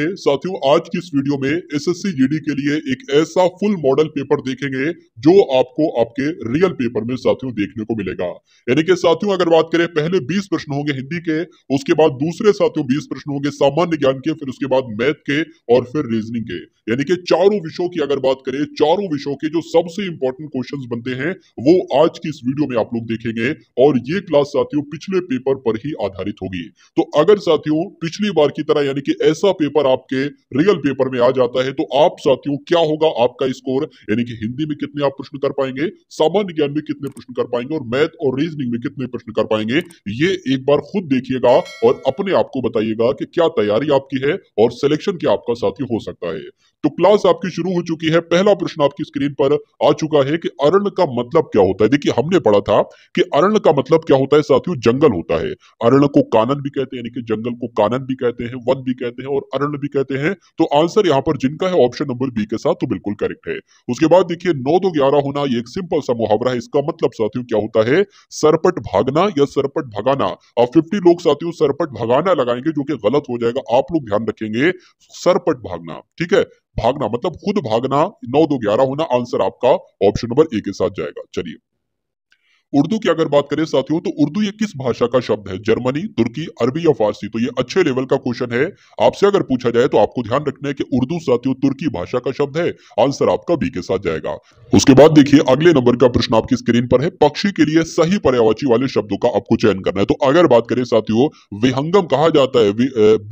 है साथियों आज की इस वीडियो में एसएससी जीडी के लिए एक ऐसा फुल मॉडल पेपर देखेंगे जो आपको आपके रियल पेपर में साथियों देखने को मिलेगा यानी कि साथियों अगर बात करें पहले 20 प्रश्न होंगे हिंदी के उसके बाद दूसरे साथियों 20 प्रश्न होंगे सामान्य ज्ञान के फिर उसके बाद मैथ के और फिर रीजनिंग के यानी कि चारों विषयों की अगर बात करें चारों विषयों के जो सबसे इंपॉर्टेंट क्वेश्चन बनते हैं वो आज की इस वीडियो में आप लोग देखेंगे और ये क्लास साथियों पिछले पेपर पर ही आधारित होगी तो अगर साथियों पिछली बार की तरह यानी कि ऐसा पेपर आपके रियल पेपर में आ जाता है तो आप साथियों क्या होगा आपका स्कोर यानी कि हिंदी में कितने आप प्रश्न कर पाएंगे सामान्य ज्ञान में कितने प्रश्न कर पाएंगे और मैथ और रीजनिंग में कितने प्रश्न कर पाएंगे ये एक बार खुद देखिएगा और अपने आप को बताइएगा कि क्या तैयारी आपकी है और सिलेक्शन क्या आपका साथी हो सकता है तो क्लास आपकी शुरू हो चुकी है पहला प्रश्न आपकी स्क्रीन पर आ चुका है कि अरण का मतलब क्या होता है देखिए हमने पढ़ा था कि अरण का मतलब क्या होता है साथियों जंगल होता है अरण को कानन भी कहते हैं यानी कि जंगल को कानन भी कहते हैं वन भी कहते हैं और अरण भी कहते हैं तो आंसर यहाँ पर जिनका है ऑप्शन नंबर बी के साथ तो बिल्कुल करेक्ट है उसके बाद देखिए नौ दो ग्यारह होना ये एक सिंपल सा मुहावरा है इसका मतलब साथियों क्या होता है सरपट भागना या सरपट भगाना अब फिफ्टी लोग साथियों सरपट भगाना लगाएंगे जो कि गलत हो जाएगा आप लोग ध्यान रखेंगे सरपट भागना ठीक है भागना मतलब खुद भागना नौ दो ग्यारह होना आंसर आपका ऑप्शन नंबर ए के साथ जाएगा चलिए उर्दू की अगर बात करें साथियों तो उर्दू ये किस भाषा का शब्द है जर्मनी तुर्की अरबी या फारसी तो ये अच्छे लेवल का क्वेश्चन है आपसे अगर पूछा जाए तो आपको ध्यान रखना है कि उर्दू साथियों तुर्की भाषा का शब्द है आंसर आपका बी के साथ जाएगा उसके बाद देखिए अगले नंबर का प्रश्न आपकी स्क्रीन पर है पक्षी के लिए सही पर्यावाची वाले शब्दों का आपको चयन करना है तो अगर बात करें साथियों विहंगम कहा जाता है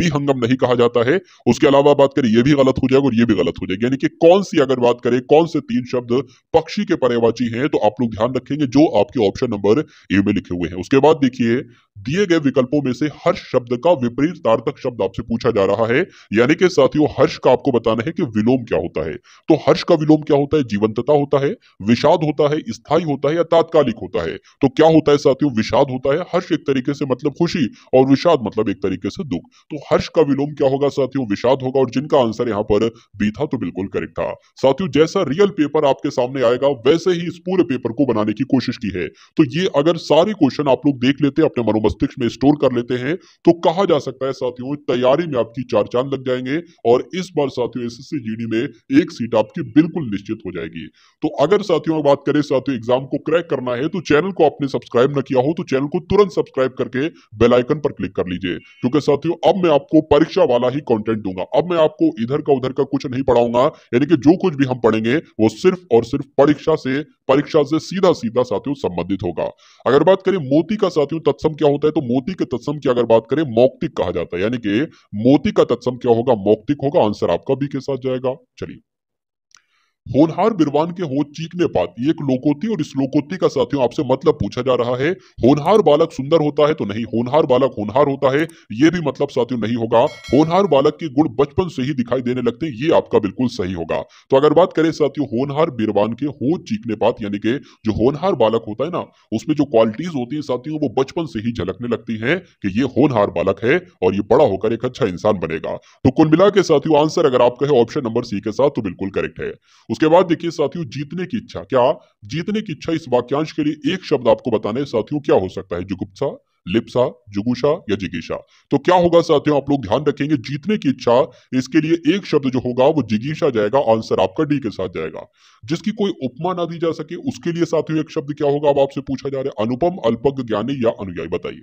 विहंगम नहीं कहा जाता है उसके अलावा बात करें यह भी गलत हो जाएगा और ये भी गलत हो जाएगा यानी कि कौन सी अगर बात करें कौन से तीन शब्द पक्षी के पर्यावाची है तो आप लोग ध्यान रखेंगे जो आपके ऑप्शन नंबर ए में लिखे हुए हैं उसके बाद देखिए दिए गए विकल्पों में से हर शब्द का विपरीत सार्थक शब्द आपसे पूछा जा रहा है यानी कि साथियों हर्ष का आपको बताना है कि विलोम क्या होता है तो हर्ष का विलोम क्या होता है जीवंतता होता है विषाद होता है स्थायी होता है या तात्कालिक होता है तो क्या होता है साथियों विषाद होता है हर्ष एक तरीके से मतलब खुशी और विषाद मतलब एक तरीके से दुख तो हर्ष का विलोम क्या होगा साथियों विषाद होगा और जिनका आंसर यहाँ पर बी था तो बिल्कुल करेक्ट था साथियों जैसा रियल पेपर आपके सामने आएगा वैसे ही इस पूरे पेपर को बनाने की कोशिश की है तो ये अगर सारे क्वेश्चन आप लोग देख लेते हैं अपने मनोमस्तिष्क में स्टोर कर लेते हैं तो कहा जा सकता है साथियों तैयारी में आपकी चार चांद लग जाएंगे और इस बार साथियों एसएससी जीडी में एक सीट आपकी बिल्कुल निश्चित हो जाएगी तो अगर साथियों बात करें साथियों एग्जाम को क्रैक करना है तो चैनल को आपने सब्सक्राइब न किया हो तो चैनल को तुरंत सब्सक्राइब करके बेलाइकन पर क्लिक कर लीजिए क्योंकि साथियों अब मैं आपको परीक्षा वाला ही कॉन्टेंट दूंगा अब मैं आपको इधर का उधर का कुछ नहीं पढ़ाऊंगा यानी कि जो कुछ भी हम पढ़ेंगे वो सिर्फ और सिर्फ परीक्षा से परीक्षा से सीधा सीधा साथियों संबंधित होगा अगर बात करें मोती का साथियों तत्सम क्या होता है तो मोती के तत्सम की अगर बात करें मौक्तिक कहा जाता है यानी कि मोती का तत्सम क्या होगा मौक्तिक होगा आंसर आपका बी के साथ जाएगा चलिए होनहार बिरवान के होठ चीखने पात एक लोकोति और इस लोकोति का साथियों आपसे मतलब पूछा जा रहा है होनहार बालक सुंदर होता है तो नहीं होनहार बालक होनहार होता है ये भी मतलब साथियों नहीं होगा होनहार बालक के गुण बचपन से ही दिखाई देने लगते हैं ये आपका बिल्कुल सही होगा तो अगर बात करें साथियों होनहार बिरवान के होठ चीखने पात यानी कि जो होनहार बालक होता है ना उसमें जो क्वालिटीज होती है साथियों वो बचपन से ही झलकने लगती है कि ये होनहार बालक है और ये बड़ा होकर एक अच्छा इंसान बनेगा तो कुल मिला के साथियों आंसर अगर आपका है ऑप्शन नंबर सी के साथ तो बिल्कुल करेक्ट है उसके बाद देखिए साथियों जीतने की इच्छा क्या जीतने की इच्छा इस वाक्यांश के लिए एक शब्द आपको बताना है साथियों क्या हो सकता है जुगुप्सा लिप्सा जुगुशा या जिगीशा तो क्या होगा साथियों आप लोग ध्यान रखेंगे जीतने की इच्छा इसके लिए एक शब्द जो होगा वो जिगीशा जाएगा आंसर आपका डी के साथ जाएगा जिसकी कोई उपमा ना दी जा सके उसके लिए साथियों एक शब्द क्या होगा अब आपसे पूछा जा रहा है अनुपम अल्पज्ञ ज्ञानी या अनुयायी बताइए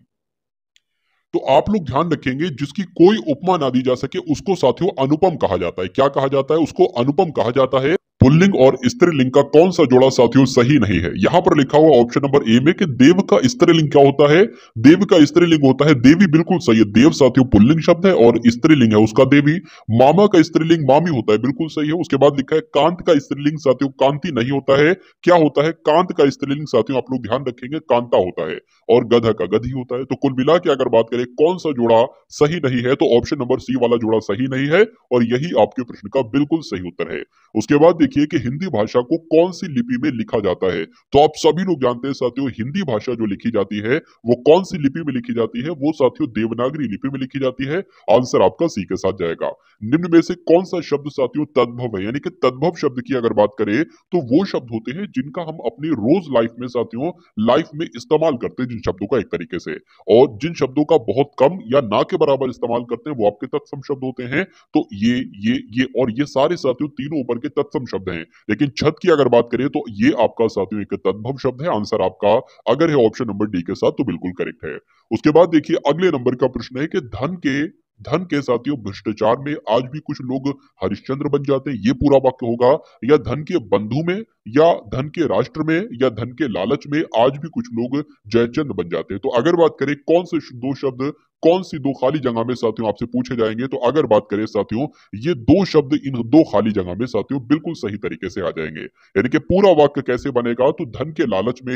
तो आप लोग ध्यान रखेंगे जिसकी कोई उपमा ना दी जा सके उसको साथियों अनुपम कहा जाता है क्या कहा जाता है उसको अनुपम कहा जाता है पुल्लिंग और स्त्रीलिंग का कौन सा जोड़ा साथियों सही नहीं है यहां पर लिखा हुआ ऑप्शन नंबर ए में कि देव का स्त्रीलिंग क्या होता है देव का स्त्रीलिंग होता है देवी बिल्कुल सही है देव साथियों पुल्लिंग शब्द है और स्त्रीलिंग है उसका देवी मामा का स्त्रीलिंग मामी होता है बिल्कुल सही है उसके बाद लिखा है कांत का स्त्रीलिंग साथियों कांति नहीं होता है क्या होता है कांत का स्त्रीलिंग साथियों आप लोग ध्यान रखेंगे कांता होता है और गध का गध ही होता है तो कुल मिला के अगर बात करें कौन सा जोड़ा सही नहीं है तो ऑप्शन नंबर सी वाला जोड़ा सही नहीं है और यही आपके प्रश्न का बिल्कुल सही उत्तर है उसके बाद देखिए देखिए कि हिंदी भाषा को कौन सी लिपि में लिखा जाता है तो आप सभी लोग जानते हैं साथियों हिंदी भाषा जो लिखी जाती है वो कौन सी लिपि में लिखी जाती है वो साथियों देवनागरी लिपि में लिखी जाती है आंसर आपका सी के साथ जाएगा निम्न में से कौन सा शब्द साथियों तद्भव है यानी कि तद्भव शब्द की अगर बात करें तो वो शब्द होते हैं जिनका हम अपनी रोज लाइफ में साथियों लाइफ में इस्तेमाल करते हैं जिन शब्दों का एक तरीके से और जिन शब्दों का बहुत कम या ना के बराबर इस्तेमाल करते हैं वो आपके तत्सम शब्द होते हैं तो ये ये ये और ये सारे साथियों तीनों ऊपर के तत्सम शब्द शब्द हैं लेकिन छत की अगर बात करें तो ये आपका साथियों एक तद्भव शब्द है आंसर आपका अगर है ऑप्शन नंबर डी के साथ तो बिल्कुल करेक्ट है उसके बाद देखिए अगले नंबर का प्रश्न है कि धन के धन के साथियों भ्रष्टाचार में आज भी कुछ लोग हरिश्चंद्र बन जाते हैं ये पूरा वाक्य होगा या धन के बंधु में या धन के राष्ट्र में या धन के लालच में आज भी कुछ लोग जयचंद बन जाते हैं तो अगर बात करें कौन से दो शब्द कौन सी दो खाली जगह में साथियों आपसे पूछे जाएंगे तो अगर बात करें साथियों ये दो शब्द इन दो खाली जगह में साथियों बिल्कुल सही तरीके से आ जाएंगे यानी कि पूरा वाक्य कैसे बनेगा तो धन के लालच में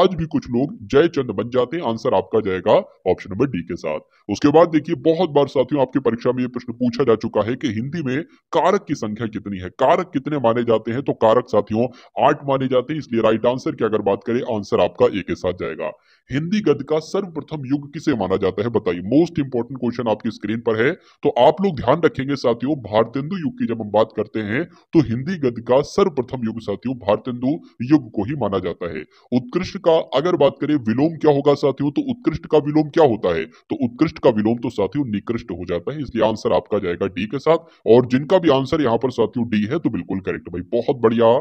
आज भी कुछ लोग जयचंद बन जाते हैं आंसर आपका जाएगा ऑप्शन नंबर डी के साथ उसके बाद देखिए बहुत बार साथियों आपकी परीक्षा में यह प्रश्न पूछा जा चुका है कि हिंदी में कारक की संख्या कितनी है कारक कितने माने जाते हैं तो कारक साथियों आठ माने जाते हैं इसलिए राइट आंसर की अगर बात करें आंसर आपका ए के साथ जाएगा हिंदी गद्य का सर्वप्रथम युग किसे माना जाता है बताइए मोस्ट इंपॉर्टेंट क्वेश्चन आपकी स्क्रीन पर है तो आप लोग ध्यान रखेंगे साथियों भारतेंदु युग की जब हम बात करते हैं तो हिंदी गद्य का सर्वप्रथम युग साथियों भारतेंदु युग को ही माना जाता है उत्कृष्ट का अगर बात करें विलोम क्या होगा साथियों तो उत्कृष्ट का विलोम क्या होता है तो उत्कृष्ट का विलोम तो साथियों निकृष्ट हो जाता है इसलिए आंसर आपका जाएगा डी के साथ और जिनका भी आंसर यहां पर साथियों डी है तो बिल्कुल करेक्ट भाई बहुत बढ़िया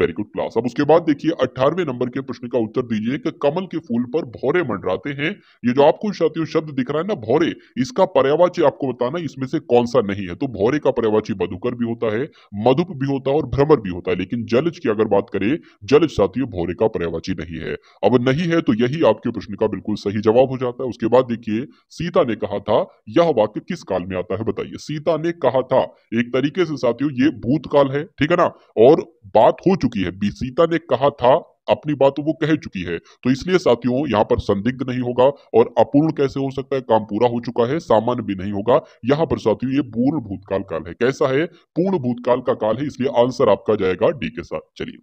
वेरी गुड क्लास अब उसके बाद देखिए अठारवे नंबर के प्रश्न का उत्तर दीजिए कि कमल के फूल पर भौरे मंडराते हैं ये जो आपको साथियों शब्द दिख रहा है ना भौरे इसका पर्यावाची आपको बताना इसमें से कौन सा नहीं है तो भौरे का पर्यावाची मधुकर भी होता है मधुप भी होता है और भ्रमर भी होता है लेकिन जलज की अगर बात करें जलज साथियों भौरे का पर्यावाची नहीं है अब नहीं है तो यही आपके प्रश्न का बिल्कुल सही जवाब हो जाता है उसके बाद देखिए सीता ने कहा था यह वाक्य किस काल में आता है बताइए सीता ने कहा था एक तरीके से साथियों ये भूतकाल है ठीक है ना और बात हो चुकी है सीता ने कहा था अपनी बात वो कह चुकी है तो इसलिए साथियों यहाँ पर संदिग्ध नहीं होगा और अपूर्ण कैसे हो सकता है काम पूरा हो चुका है सामान्य भी नहीं होगा यहाँ पर साथियों ये पूर्ण भूतकाल काल है कैसा है पूर्ण भूतकाल का काल है इसलिए आंसर आपका जाएगा डी के साथ चलिए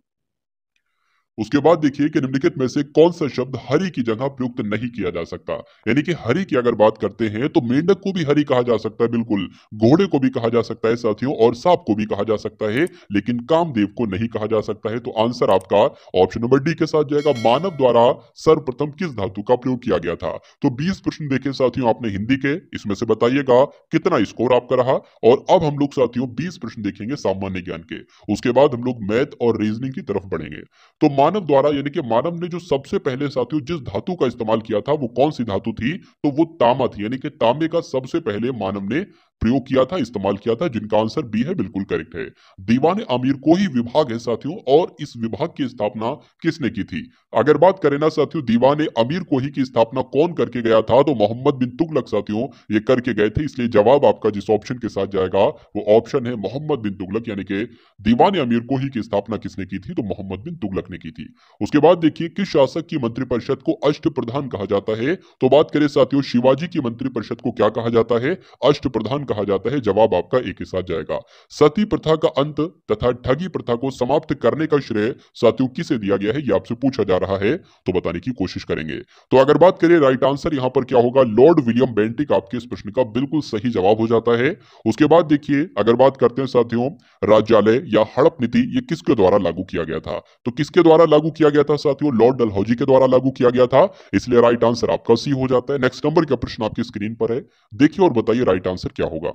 उसके बाद देखिए कि निम्नलिखित में से कौन सा शब्द हरि की जगह प्रयुक्त नहीं किया जा सकता यानी कि हरि की अगर बात करते हैं तो मेंढक को भी हरि कहा जा सकता है बिल्कुल घोड़े को भी कहा जा सकता है साथियों और सांप को भी कहा जा सकता है लेकिन कामदेव को नहीं कहा जा सकता है तो आंसर आपका ऑप्शन नंबर डी के साथ जाएगा मानव द्वारा सर्वप्रथम किस धातु का प्रयोग किया गया था तो बीस प्रश्न देखे साथियों आपने हिंदी के इसमें से बताइएगा कितना स्कोर आपका रहा और अब हम लोग साथियों बीस प्रश्न देखेंगे सामान्य ज्ञान के उसके बाद हम लोग मैथ और रीजनिंग की तरफ बढ़ेंगे तो मान मानव द्वारा यानी कि मानव ने जो सबसे पहले साथियों जिस धातु का इस्तेमाल किया था वो कौन सी धातु थी तो वो तामा थी यानी कि तांबे का सबसे पहले मानव ने प्रयोग किया था इस्तेमाल किया था जिनका आंसर बी है बिल्कुल करेक्ट है दीवाने आमिर को ही विभाग है साथियों और इस विभाग की स्थापना किसने की थी अगर बात करें ना साथियों दीवाने अमीर को ही की स्थापना कौन करके गया था तो मोहम्मद बिन तुगलक साथियों ये करके गए थे इसलिए जवाब आपका जिस ऑप्शन के साथ जाएगा वो ऑप्शन है मोहम्मद बिन तुगलक यानी कि दीवाने अमीर को ही की स्थापना किसने की थी तो मोहम्मद बिन तुगलक ने की थी उसके बाद देखिए किस शासक की मंत्रिपरिषद को अष्ट प्रधान कहा जाता है तो बात करें साथियों शिवाजी की मंत्रिपरिषद को क्या कहा जाता है अष्ट प्रधान कहा जाता है जवाब आपका एक ही साथ जाएगा सती प्रथा का अंत तथा ठगी प्रथा को समाप्त करने का श्रेय साथियों किसे दिया गया है यह आपसे पूछा जा रहा है तो बताने की कोशिश करेंगे तो अगर बात करें राइट आंसर यहां पर क्या होगा लॉर्ड विलियम बेंटिक आपके इस प्रश्न का बिल्कुल सही जवाब हो जाता है उसके बाद देखिए अगर बात करते हैं साथियों राज्यालय या हड़प नीति ये किसके द्वारा लागू किया गया था तो किसके द्वारा लागू किया गया था साथियों लॉर्ड डलहौजी के द्वारा लागू किया गया था इसलिए राइट आंसर आपका सी हो जाता है नेक्स्ट नंबर का प्रश्न आपकी स्क्रीन पर है देखिए और बताइए राइट आंसर क्या होगा 뭐가?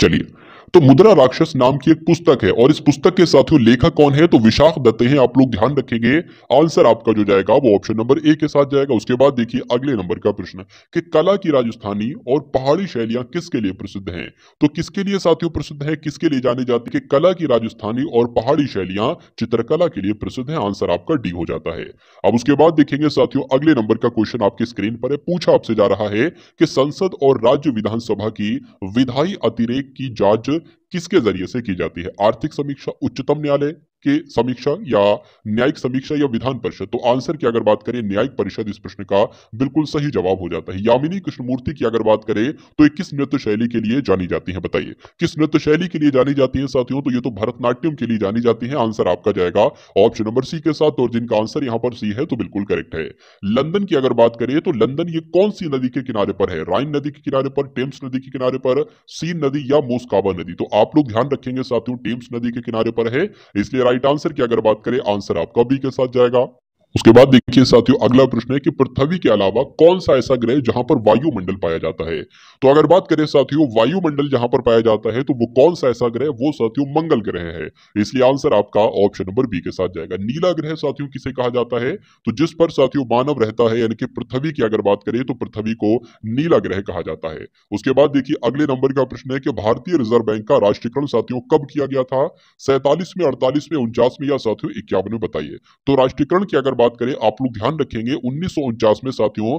चलिए तो मुद्रा राक्षस नाम की एक पुस्तक है और इस पुस्तक के साथियों लेखक कौन है तो विशाख दत्ते हैं आप लोग ध्यान रखेंगे आंसर आपका जो जाएगा वो ऑप्शन नंबर ए के साथ जाएगा उसके बाद देखिए अगले नंबर का प्रश्न कि कला की राजस्थानी और पहाड़ी शैलियां किसके लिए प्रसिद्ध हैं तो किसके लिए साथियों प्रसिद्ध है किसके लिए जाने जाते कि कला की राजस्थानी और पहाड़ी शैलियां चित्रकला के लिए प्रसिद्ध है आंसर आपका डी हो जाता है अब उसके बाद देखेंगे साथियों अगले नंबर का क्वेश्चन आपकी स्क्रीन पर है पूछा आपसे जा रहा है कि संसद और राज्य विधानसभा की विधायी अतिरेक की जांच किसके जरिए से की जाती है आर्थिक समीक्षा उच्चतम न्यायालय के समीक्षा या न्यायिक समीक्षा या विधान परिषद तो आंसर की अगर बात करें न्यायिक परिषद इस प्रश्न का बिल्कुल सही जवाब हो जाता है यामिनी कृष्णमूर्ति की अगर बात करें तो ये किस नृत्य शैली के लिए जानी जाती है बताइए किस नृत्य शैली के लिए जानी जाती है साथियों तो ये तो भरतनाट्यम के लिए जानी जाती है आंसर आपका जाएगा ऑप्शन नंबर सी के साथ और जिनका आंसर यहां पर सी है तो बिल्कुल करेक्ट है लंदन की अगर बात करें तो लंदन ये कौन सी नदी के किनारे पर है राइन नदी के किनारे पर टेम्स नदी के किनारे पर सीन नदी या मोस्काबा नदी तो आप लोग ध्यान रखेंगे साथियों टेम्स नदी के किनारे पर है इसलिए राइट आंसर की अगर बात करें आंसर आपका बी के साथ जाएगा उसके बाद देखिए साथियों अगला प्रश्न है कि पृथ्वी के अलावा कौन सा ऐसा ग्रह जहां पर वायुमंडल पाया जाता है तो अगर बात करें साथियों वायुमंडल जहां पर पाया जाता है तो वो कौन सा ऐसा ग्रह वो साथियों मंगल ग्रह है इसलिए आंसर आपका ऑप्शन नंबर बी के साथ जाएगा नीला ग्रह साथियों किसे कहा जाता है तो जिस पर साथियों मानव रहता है यानी कि पृथ्वी की अगर बात करें तो पृथ्वी को नीला ग्रह कहा जाता है उसके बाद देखिए अगले नंबर का प्रश्न है कि भारतीय रिजर्व बैंक का राष्ट्रीयकरण साथियों कब किया गया था सैतालीस में अड़तालीस में उनचास में या साथियों इक्यावन में बताइए तो राष्ट्रीयकरण की अगर बात करें आप लोग ध्यान रखेंगे उन्नीस में साथियों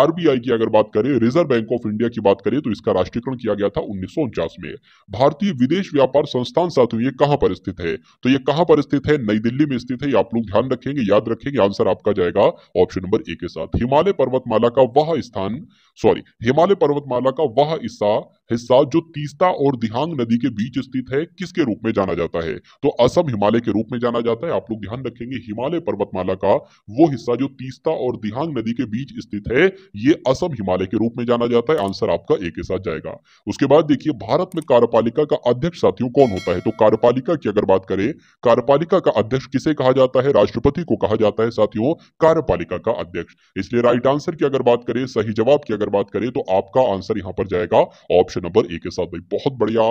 आरबीआई की अगर बात करें रिजर्व बैंक ऑफ इंडिया की बात करें तो इसका राष्ट्रीयकरण किया गया था उन्नीस में भारतीय विदेश व्यापार संस्थान साथियों ये कहां पर स्थित है तो ये कहां पर स्थित है नई दिल्ली में स्थित है ये आप लोग ध्यान रखेंगे याद रखेंगे आंसर आपका जाएगा ऑप्शन नंबर ए के साथ हिमालय पर्वतमाला का वह स्थान सॉरी हिमालय पर्वतमाला का वह हिस्सा हिस्सा जो तीस्ता और दिहांग नदी के बीच स्थित है किसके रूप में जाना जाता है तो असम हिमालय के रूप में जाना जाता है आप लोग ध्यान रखेंगे हिमालय पर्वतमाला का वो हिस्सा जो तीस्ता और दिहांग नदी के बीच स्थित है ये असम हिमालय के रूप में जाना जाता है आंसर आपका ए के साथ जाएगा उसके बाद देखिए भारत में कार्यपालिका का अध्यक्ष साथियों कौन होता है तो कार्यपालिका की अगर बात करें कार्यपालिका का अध्यक्ष किसे कहा जाता है राष्ट्रपति को कहा जाता है साथियों कार्यपालिका का अध्यक्ष इसलिए राइट आंसर की अगर बात करें सही जवाब की अगर बात करें तो आपका आंसर यहां पर जाएगा ऑप्शन नंबर ए के साथ भाई बहुत बढ़िया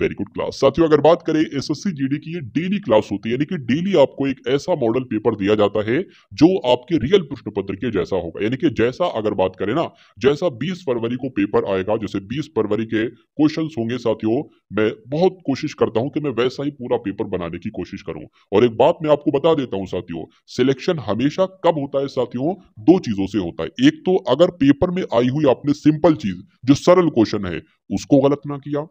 वेरी गुड क्लास साथियों अगर बात करें एसएससी जीडी की ये डेली क्लास होती है यानी कि डेली आपको एक ऐसा मॉडल पेपर दिया जाता है जो आपके रियल प्रश्न पत्र के जैसा होगा यानी कि जैसा अगर बात करें ना जैसा 20 फरवरी को पेपर आएगा जैसे 20 फरवरी के क्वेश्चन होंगे साथियों मैं बहुत कोशिश करता हूं कि मैं वैसा ही पूरा पेपर बनाने की कोशिश करूं और एक बात मैं आपको बता देता हूं साथियों सिलेक्शन हमेशा कब होता है साथियों दो चीजों से होता है एक तो अगर पेपर में आई हुई आपने सिंपल चीज जो सरल क्वेश्चन है उसको गलत ना किया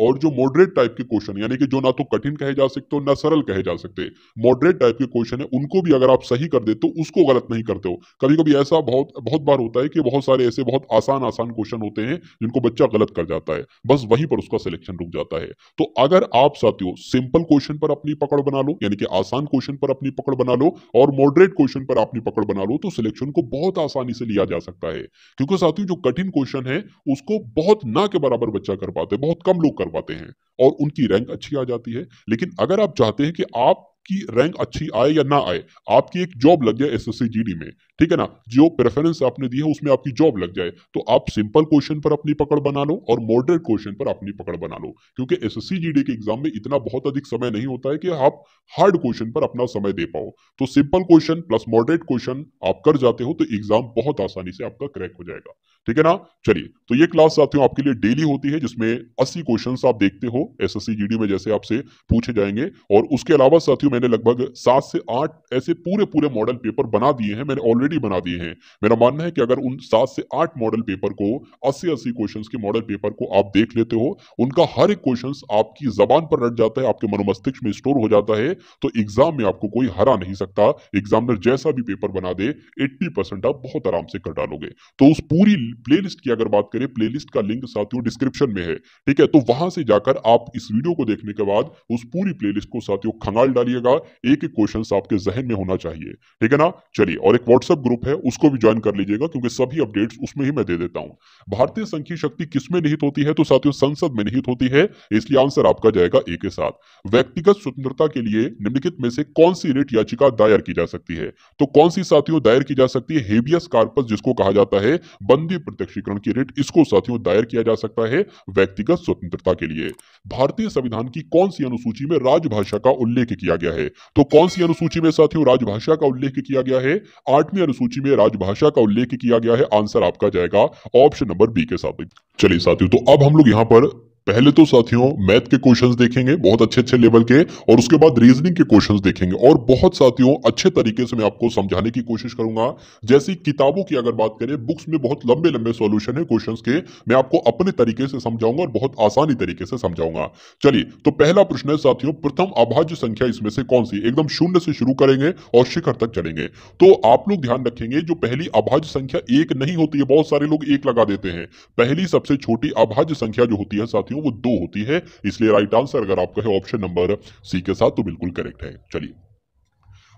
और जो मॉडरेट टाइप के क्वेश्चन यानी कि जो ना तो कठिन कहे जा सकते हो ना सरल कहे जा सकते मॉडरेट टाइप के क्वेश्चन है उनको भी अगर आप सही कर देते हो उसको गलत नहीं करते हो कभी कभी ऐसा बहुत बहुत बार होता है कि बहुत सारे ऐसे बहुत आसान आसान क्वेश्चन होते हैं जिनको बच्चा गलत कर जाता है बस वहीं पर उसका सिलेक्शन रुक जाता है तो अगर आप साथियों सिंपल क्वेश्चन पर अपनी पकड़ बना लो यानी कि आसान क्वेश्चन पर अपनी पकड़ बना लो और मॉडरेट क्वेश्चन पर अपनी पकड़ बना लो तो सिलेक्शन को बहुत आसानी से लिया जा सकता है क्योंकि साथियों जो कठिन क्वेश्चन है उसको बहुत ना के बराबर बच्चा कर पाते बहुत कम लोग कर कर पाते हैं और उनकी रैंक अच्छी आ जाती है लेकिन अगर आप चाहते हैं कि आपकी रैंक अच्छी आए या ना आए आपकी एक जॉब लग जाए एसएससी जीडी में ठीक है ना जो प्रेफरेंस आपने दी है उसमें आपकी जॉब लग जाए तो आप सिंपल क्वेश्चन पर अपनी पकड़ बना लो और मॉडरेट क्वेश्चन पर अपनी पकड़ बना लो क्योंकि एस एस के एग्जाम में इतना बहुत अधिक समय नहीं होता है कि आप हार्ड क्वेश्चन पर अपना समय दे पाओ तो simple question plus moderate question आप कर जाते हो तो एग्जाम बहुत आसानी से आपका क्रैक हो जाएगा ठीक है ना चलिए तो ये क्लास साथियों आपके लिए डेली होती है जिसमें अस्सी क्वेश्चन आप देखते हो जी डी में जैसे आपसे पूछे जाएंगे और उसके अलावा साथियों मैंने लगभग सात से आठ ऐसे पूरे पूरे मॉडल पेपर बना दिए हैं मैंने ऑलरेडी ऑलरेडी बना दिए हैं मेरा मानना है कि अगर उन सात से आठ मॉडल पेपर को अस्सी अस्सी क्वेश्चन के मॉडल पेपर को आप देख लेते हो उनका हर एक क्वेश्चन आपकी जबान पर रट जाता है आपके मनोमस्तिष्क में स्टोर हो जाता है तो एग्जाम में आपको कोई हरा नहीं सकता एग्जामिनर जैसा भी पेपर बना दे एट्टी आप बहुत आराम से कर डालोगे तो उस पूरी प्ले की अगर बात करें प्ले का लिंक साथियों डिस्क्रिप्शन में है ठीक है तो वहां से जाकर आप इस वीडियो को देखने के बाद उस पूरी प्ले को साथियों खंगाल डालिएगा एक एक क्वेश्चन आपके जहन में होना चाहिए ठीक है ना चलिए और एक व्हाट्सएप व्हाट्सएप ग्रुप है उसको भी ज्वाइन कर लीजिएगा क्योंकि सभी अपडेट्स उसमें ही मैं दे देता हूं भारतीय संख्य शक्ति किसमें निहित होती है तो साथियों संसद में निहित होती है इसलिए आंसर आपका जाएगा ए के साथ व्यक्तिगत स्वतंत्रता के लिए निम्नलिखित में से कौन सी रिट याचिका दायर की जा सकती है तो कौन सी साथियों दायर की जा सकती है हेबियस कार्पस जिसको कहा जाता है बंदी प्रत्यक्षीकरण की रिट इसको साथियों दायर किया जा सकता है व्यक्तिगत स्वतंत्रता के लिए भारतीय संविधान की कौन सी अनुसूची में राजभाषा का उल्लेख किया गया है तो कौन सी अनुसूची में साथियों राजभाषा का उल्लेख किया गया है आठवीं अनुसूची में राजभाषा का उल्लेख किया गया है आंसर आपका जाएगा ऑप्शन नंबर बी के साथ चलिए साथियों तो अब हम लोग यहाँ पर पहले तो साथियों मैथ के क्वेश्चंस देखेंगे बहुत अच्छे अच्छे लेवल के और उसके बाद रीजनिंग के क्वेश्चंस देखेंगे और बहुत साथियों अच्छे तरीके से मैं आपको समझाने की कोशिश करूंगा जैसी किताबों की अगर बात करें बुक्स में बहुत लंबे लंबे सोल्यूशन है क्वेश्चन के मैं आपको अपने तरीके से समझाऊंगा और बहुत आसानी तरीके से समझाऊंगा चलिए तो पहला प्रश्न है साथियों प्रथम अभाज्य संख्या इसमें से कौन सी एकदम शून्य से शुरू करेंगे और शिखर तक चलेंगे तो आप लोग ध्यान रखेंगे जो पहली अभाज्य संख्या एक नहीं होती है बहुत सारे लोग एक लगा देते हैं पहली सबसे छोटी अभाज्य संख्या जो होती है साथियों हो वो दो होती है इसलिए राइट आंसर अगर आपका है ऑप्शन नंबर सी के साथ तो बिल्कुल करेक्ट है चलिए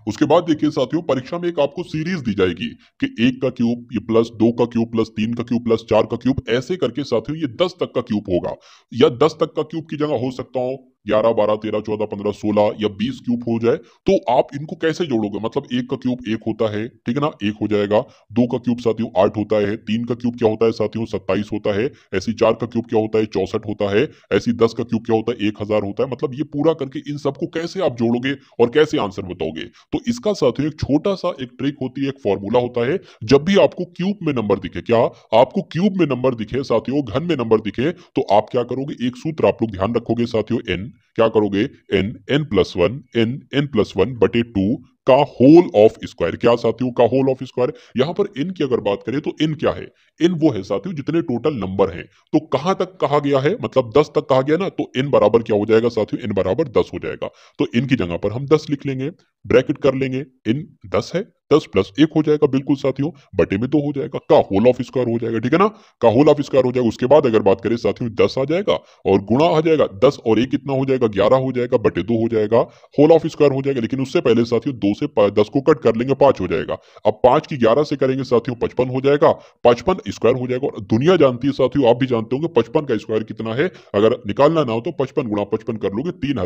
उसके बाद देखिए साथियों परीक्षा में एक आपको सीरीज दी जाएगी कि एक का क्यूब ये प्लस दो का क्यूब प्लस तीन का क्यूब प्लस चार का क्यूब ऐसे करके साथियों ये दस तक का क्यूब होगा या दस तक का क्यूब की जगह हो सकता हूं ग्यारह बारह तेरह चौदह पंद्रह सोलह या बीस क्यूब हो जाए तो आप इनको कैसे जोड़ोगे मतलब एक का क्यूब एक होता है ठीक है ना एक हो जाएगा दो का क्यूब साथियों आठ होता है तीन का क्यूब क्या होता है साथियों सत्ताईस होता है ऐसी चार का क्यूब क्या होता है चौसठ होता है ऐसी दस का क्यूब क्या होता है एक हजार होता है मतलब ये पूरा करके इन सबको कैसे आप जोड़ोगे और कैसे आंसर बताओगे तो इसका साथियों एक छोटा सा एक ट्रिक होती है एक फॉर्मूला होता है जब भी आपको क्यूब में नंबर दिखे क्या आपको क्यूब में नंबर दिखे साथियों घन में नंबर दिखे तो आप क्या करोगे एक सूत्र आप लोग ध्यान रखोगे साथियों एन क्या करोगे N N plus one N N plus one बटे टू का होल ऑफ स्क्वायर क्या साथियों का होल ऑफ स्क्वायर यहां पर इन की अगर बात करें तो इन क्या है इन वो है साथियों जितने टोटल नंबर हैं तो कहां तक कहा गया है मतलब 10 तक कहा गया ना तो इन बराबर क्या हो जाएगा साथियों इन बराबर 10 हो जाएगा तो एन की जगह पर हम 10 लिख लेंगे ब्रैकेट कर लेंगे इन 10 है दस प्लस एक हो जाएगा बिल्कुल साथियों बटे में दो हो जाएगा का होल ऑफ स्क्वायर हो जाएगा ठीक है ना का होल ऑफ स्क्वायर हो जाएगा उसके बाद अगर बात करें साथियों दस आ जाएगा और गुणा आ जाएगा दस और एक कितना हो जाएगा ग्यारह हो जाएगा बटे दो हो जाएगा होल ऑफ स्क्वायर हो जाएगा लेकिन उससे पहले साथियों दो से दस को कट कर लेंगे पांच हो जाएगा अब पांच की ग्यारह से करेंगे साथियों पचपन हो जाएगा पचपन स्क्वायर हो जाएगा और दुनिया जानती है साथियों आप भी जानते होंगे पचपन का स्क्वायर कितना है अगर निकालना ना हो तो पचपन गुणा पचपन कर लोगे तीन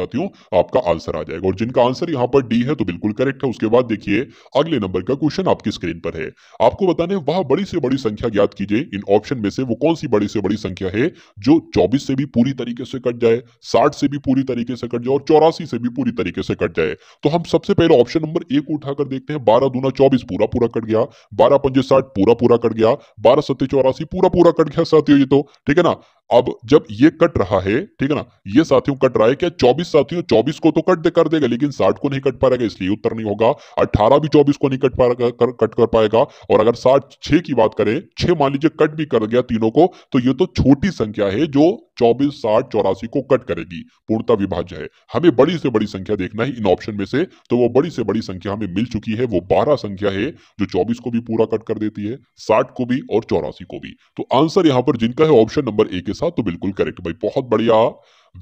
साथियों आपका आंसर आ जाएगा और जिनका आंसर यहाँ पर डी है तो बिल्कुल करेक्ट है उसके बाद देखिए अगले नंबर का क्वेश्चन आपकी स्क्रीन पर है आपको बताने वह बड़ी से बड़ी संख्या ज्ञात कीजिए इन ऑप्शन में से वो कौन सी बड़ी से बड़ी संख्या है जो 24 से भी पूरी तरीके से कट जाए 60 से भी पूरी तरीके से कट जाए और चौरासी से भी पूरी तरीके से कट जाए तो हम सबसे पहले ऑप्शन नंबर एक उठाकर देखते हैं बारह दूना चौबीस पूरा पूरा कट गया बारह पंजे साठ पूरा पूरा कट गया बारह सत्य चौरासी पूरा पूरा कट गया साथियों ये तो ठीक है ना अब जब ये कट रहा है ठीक है ना ये साथियों कट रहा है क्या 24 साथियों 24 को तो कट कर देगा लेकिन 60 को नहीं कट पाएगा इसलिए उत्तर नहीं होगा 18 भी 24 को नहीं कट पाएगा कर, कट कर पाएगा और अगर 60 छह की बात करें छह मान लीजिए कट भी कर गया तीनों को तो ये तो छोटी संख्या है जो 24 साठ चौरासी को कट करेगी पूर्णता विभाज्य है हमें बड़ी से बड़ी संख्या देखना है इन ऑप्शन में से तो वो बड़ी से बड़ी संख्या हमें मिल चुकी है वो बारह संख्या है जो चौबीस को भी पूरा कट कर देती है साठ को भी और चौरासी को भी तो आंसर यहां पर जिनका है ऑप्शन नंबर ए के साथ तो बिल्कुल करेक्ट भाई बहुत बढ़िया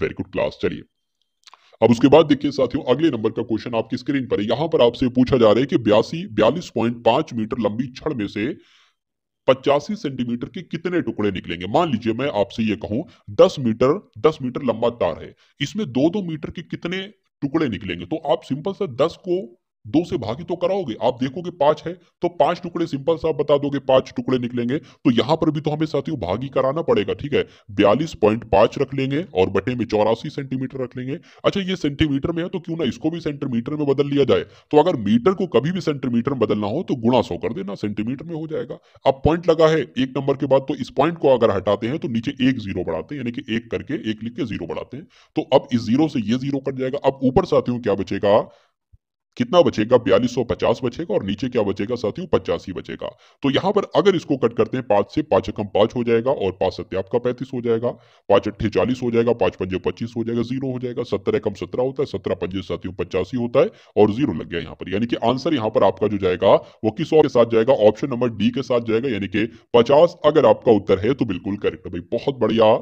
वेरी गुड क्लास चलिए अब उसके बाद देखिए साथियों अगले नंबर का क्वेश्चन आपकी स्क्रीन पर है यहां पर आपसे पूछा जा रहा है कि बयासी बयालीस पॉइंट पांच मीटर लंबी छड़ में से पचासी सेंटीमीटर के कितने टुकड़े निकलेंगे मान लीजिए मैं आपसे ये कहूं दस मीटर दस मीटर लंबा तार है इसमें दो दो मीटर के कितने टुकड़े निकलेंगे तो आप सिंपल सा दस को दो से भागी तो कराओगे आप देखोगे पांच है तो पांच टुकड़े सिंपल सा बता दोगे पांच टुकड़े निकलेंगे तो यहां पर भी तो हमें साथियों भागी कराना पड़ेगा ठीक है बयालीस पॉइंट पांच रख लेंगे और बटे में चौरासी सेंटीमीटर रख लेंगे अच्छा ये सेंटीमीटर में है तो क्यों ना इसको भी सेंटीमीटर में बदल लिया जाए तो अगर मीटर को कभी भी सेंटीमीटर में बदलना हो तो गुणा सौ कर देना सेंटीमीटर में हो जाएगा अब पॉइंट लगा है एक नंबर के बाद तो इस पॉइंट को अगर हटाते हैं तो नीचे एक जीरो बढ़ाते हैं यानी कि एक करके एक लिख के जीरो बढ़ाते हैं तो अब इस जीरो से ये जीरो कट जाएगा अब ऊपर साथियों क्या बचेगा कितना बचेगा बयालीस सौ पचास बचेगा और नीचे क्या बचेगा साथियों पचासी बचेगा तो यहां पर अगर इसको कट करते हैं पांच से पांच एकम पांच हो जाएगा और पांच सत्य आपका पैंतीस हो जाएगा पांच अट्ठे चालीस हो जाएगा पांच पंजे पच्चीस हो जाएगा जीरो हो जाएगा सत्तर एकम सत्रह होता है सत्रह पंजे साथियों पचासी होता है और जीरो लग गया यहाँ पर यानी कि आंसर यहाँ पर आपका जो जाएगा वो किस और के साथ जाएगा ऑप्शन नंबर डी के साथ जाएगा यानी कि पचास अगर आपका उत्तर है तो बिल्कुल करेक्ट भाई बहुत बढ़िया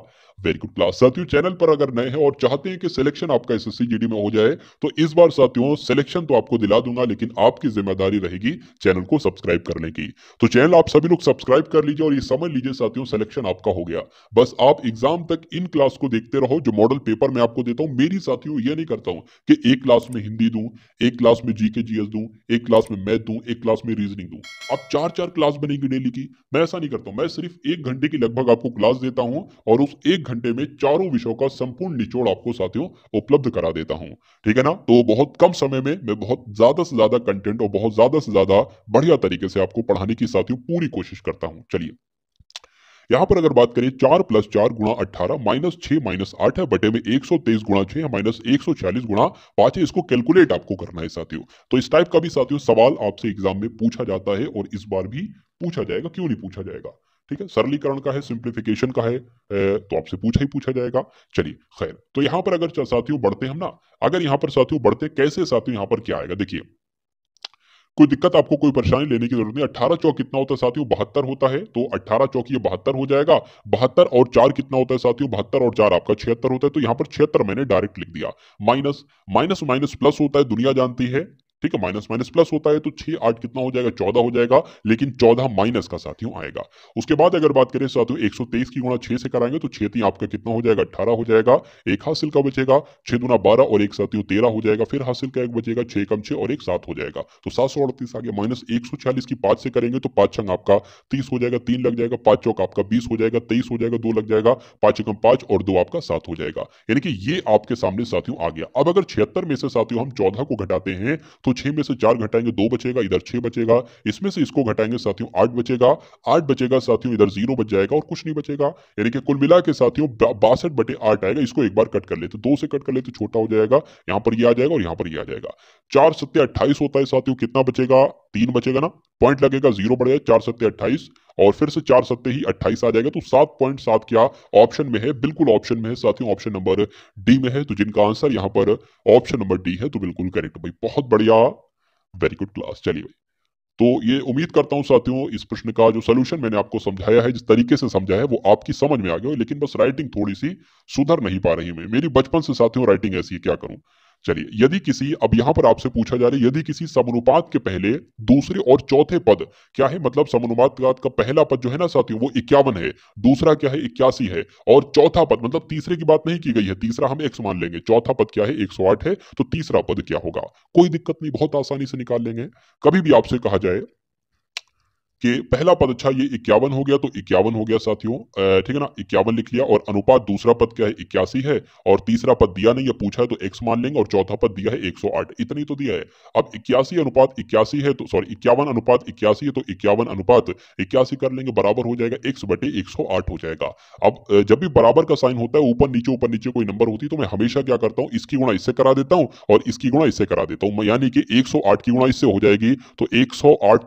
वेरी गुड क्लास साथियों चैनल पर अगर नए हैं और चाहते हैं कि सिलेक्शन आपका एस एस में हो जाए तो इस बार साथियों सिलेक्शन तो आपको दिला दूंगा लेकिन आपकी जिम्मेदारी रहेगी चैनल को सब्सक्राइब करने की तो चैनल आप सभी लोग सब्सक्राइब कर लीजिए और ये समझ लीजिए साथियों सिलेक्शन आपका हो गया बस आप एग्जाम तक इन क्लास को देखते रहो जो मॉडल पेपर मैं आपको देता हूँ मेरी साथियों ये नहीं करता हूँ कि एक क्लास में हिंदी दू एक क्लास में जीके जीएस दूं एक क्लास में मैथ दू एक क्लास में रीजनिंग दू आप चार चार क्लास बनेगी डेली की मैं ऐसा नहीं करता मैं सिर्फ एक घंटे की लगभग आपको क्लास देता हूँ और उस एक घंटे में चारों विषयों का संपूर्ण निचोड़ आपको साथियों उपलब्ध करा देता हूं ठीक है ना तो बहुत कम समय में मैं बहुत ज्यादा से ज्यादा कंटेंट और बहुत ज्यादा से ज्यादा बढ़िया तरीके से आपको पढ़ाने की साथियों पूरी कोशिश करता हूं चलिए यहां पर अगर बात करें चार प्लस चार गुणा अठारह माइनस छह माइनस आठ है बटे में एक सौ तेईस गुणा छह माइनस एक सौ छियालीस गुणा पांच है इसको कैलकुलेट आपको करना है साथियों तो इस टाइप का भी साथियों सवाल आपसे एग्जाम में पूछा जाता है और इस बार भी पूछा जाएगा क्यों नहीं पूछा जाएगा ठीक है सरलीकरण का है सिंप्लीफिकेशन का है तो आपसे पूछा ही पूछा जाएगा चलिए खैर तो यहां पर अगर साथियों बढ़ते हम ना अगर यहां पर साथियों बढ़ते कैसे साथियों यहां पर क्या आएगा देखिए कोई दिक्कत आपको कोई परेशानी लेने की जरूरत नहीं अट्ठारह चौक कितना होता है साथियों बहत्तर होता है तो अट्ठारह चौक ये बहत्तर हो जाएगा बहत्तर और चार कितना होता है साथियों बहत्तर और चार आपका छिहत्तर होता है तो यहां पर छिहत्तर मैंने डायरेक्ट लिख दिया माइनस माइनस माइनस प्लस होता है दुनिया जानती है ठीक है माइनस माइनस प्लस होता है तो छह आठ कितना हो जाएगा चौदह हो जाएगा लेकिन चौदह माइनस का साथियों आएगा उसके बाद अगर बात करें साथियों एक सौ तेईस की गुणा छह से कराएंगे तो छह आपका कितना हो जाएगा अठारह हो जाएगा एक हासिल का बचेगा छह दुना बारह और एक साथियों तेरह हो जाएगा फिर हासिल का एक बचेगा छह कम छह और एक सात हो जाएगा तो सात सौ अड़तीस आगे माइनस एक सौ छियालीस की पांच से करेंगे तो पांच छंग आपका तीस हो जाएगा तीन लग जाएगा पांच चौक आपका बीस हो जाएगा तेईस हो जाएगा दो लग जाएगा पांच एकम पांच और दो आपका सात हो जाएगा यानी कि ये आपके सामने साथियों आ गया अब अगर छिहत्तर में से साथियों हम चौदह को घटाते हैं तो छह में से चार घटाएंगे दो बचेगा इधर छह बचेगा इसमें से इसको घटाएंगे साथियों आठ बचेगा आठ बचेगा साथियों इधर जीरो बच जाएगा और कुछ नहीं बचेगा यानी कि कुल मिला के साथियों बासठ बटे आठ आएगा इसको एक बार कट कर लेते तो दो से कट कर लेते तो छोटा हो जाएगा यहाँ पर यह आ जाएगा और यहाँ पर यह आ जाएगा चार सत्य अट्ठाईस होता है साथियों कितना बचेगा तीन बचेगा ना पॉइंट लगेगा जीरो बढ़ जाएगा चार सत्य अट्ठाईस और फिर से चार सत्ते ही अट्ठाईस आ जाएगा तो सात पॉइंट सात क्या ऑप्शन में है बिल्कुल ऑप्शन में है साथियों ऑप्शन नंबर डी में है तो जिनका आंसर यहां पर ऑप्शन नंबर डी है तो बिल्कुल करेक्ट भाई बहुत बढ़िया वेरी गुड क्लास चलिए भाई तो ये उम्मीद करता हूं साथियों इस प्रश्न का जो सोल्यूशन मैंने आपको समझाया है जिस तरीके से समझाया है वो आपकी समझ में आ गया लेकिन बस राइटिंग थोड़ी सी सुधर नहीं पा रही मैं मेरी बचपन से साथियों राइटिंग ऐसी है क्या करूं चलिए यदि किसी अब यहां पर आपसे पूछा जा रहा है यदि किसी समानुपात के पहले दूसरे और चौथे पद क्या है मतलब समानुपात का पहला पद जो है ना साथियों वो इक्यावन है दूसरा क्या है इक्यासी है और चौथा पद मतलब तीसरे की बात नहीं की गई है तीसरा हम एक मान लेंगे चौथा पद क्या है एक है तो तीसरा पद क्या होगा कोई दिक्कत नहीं बहुत आसानी से निकाल लेंगे कभी भी आपसे कहा जाए कि पहला पद अच्छा ये इक्यावन हो गया तो इक्यावन हो गया साथियों ठीक है ना इक्यावन लिख लिया और अनुपात दूसरा पद क्या है इक्यासी है और तीसरा पद दिया नहीं है पूछा है तो एक्स मान लेंगे और चौथा पद दिया है एक सौ आठ इतनी तो दिया है अब इक्यासी अनुपात इक्यासी है तो सॉरी इक्यावन अनुपात इक्यासी है तो इक्यावन अनुपात इक्यासी कर लेंगे बराबर हो जाएगा एक्स बटे एक सौ आठ हो जाएगा अब जब भी बराबर का साइन होता है ऊपर नीचे ऊपर नीचे कोई नंबर होती तो मैं हमेशा क्या करता हूँ इसकी गुणा इससे करा देता हूँ और इसकी गुणा इससे करा देता हूँ यानी कि एक की गुणा इससे हो जाएगी तो एक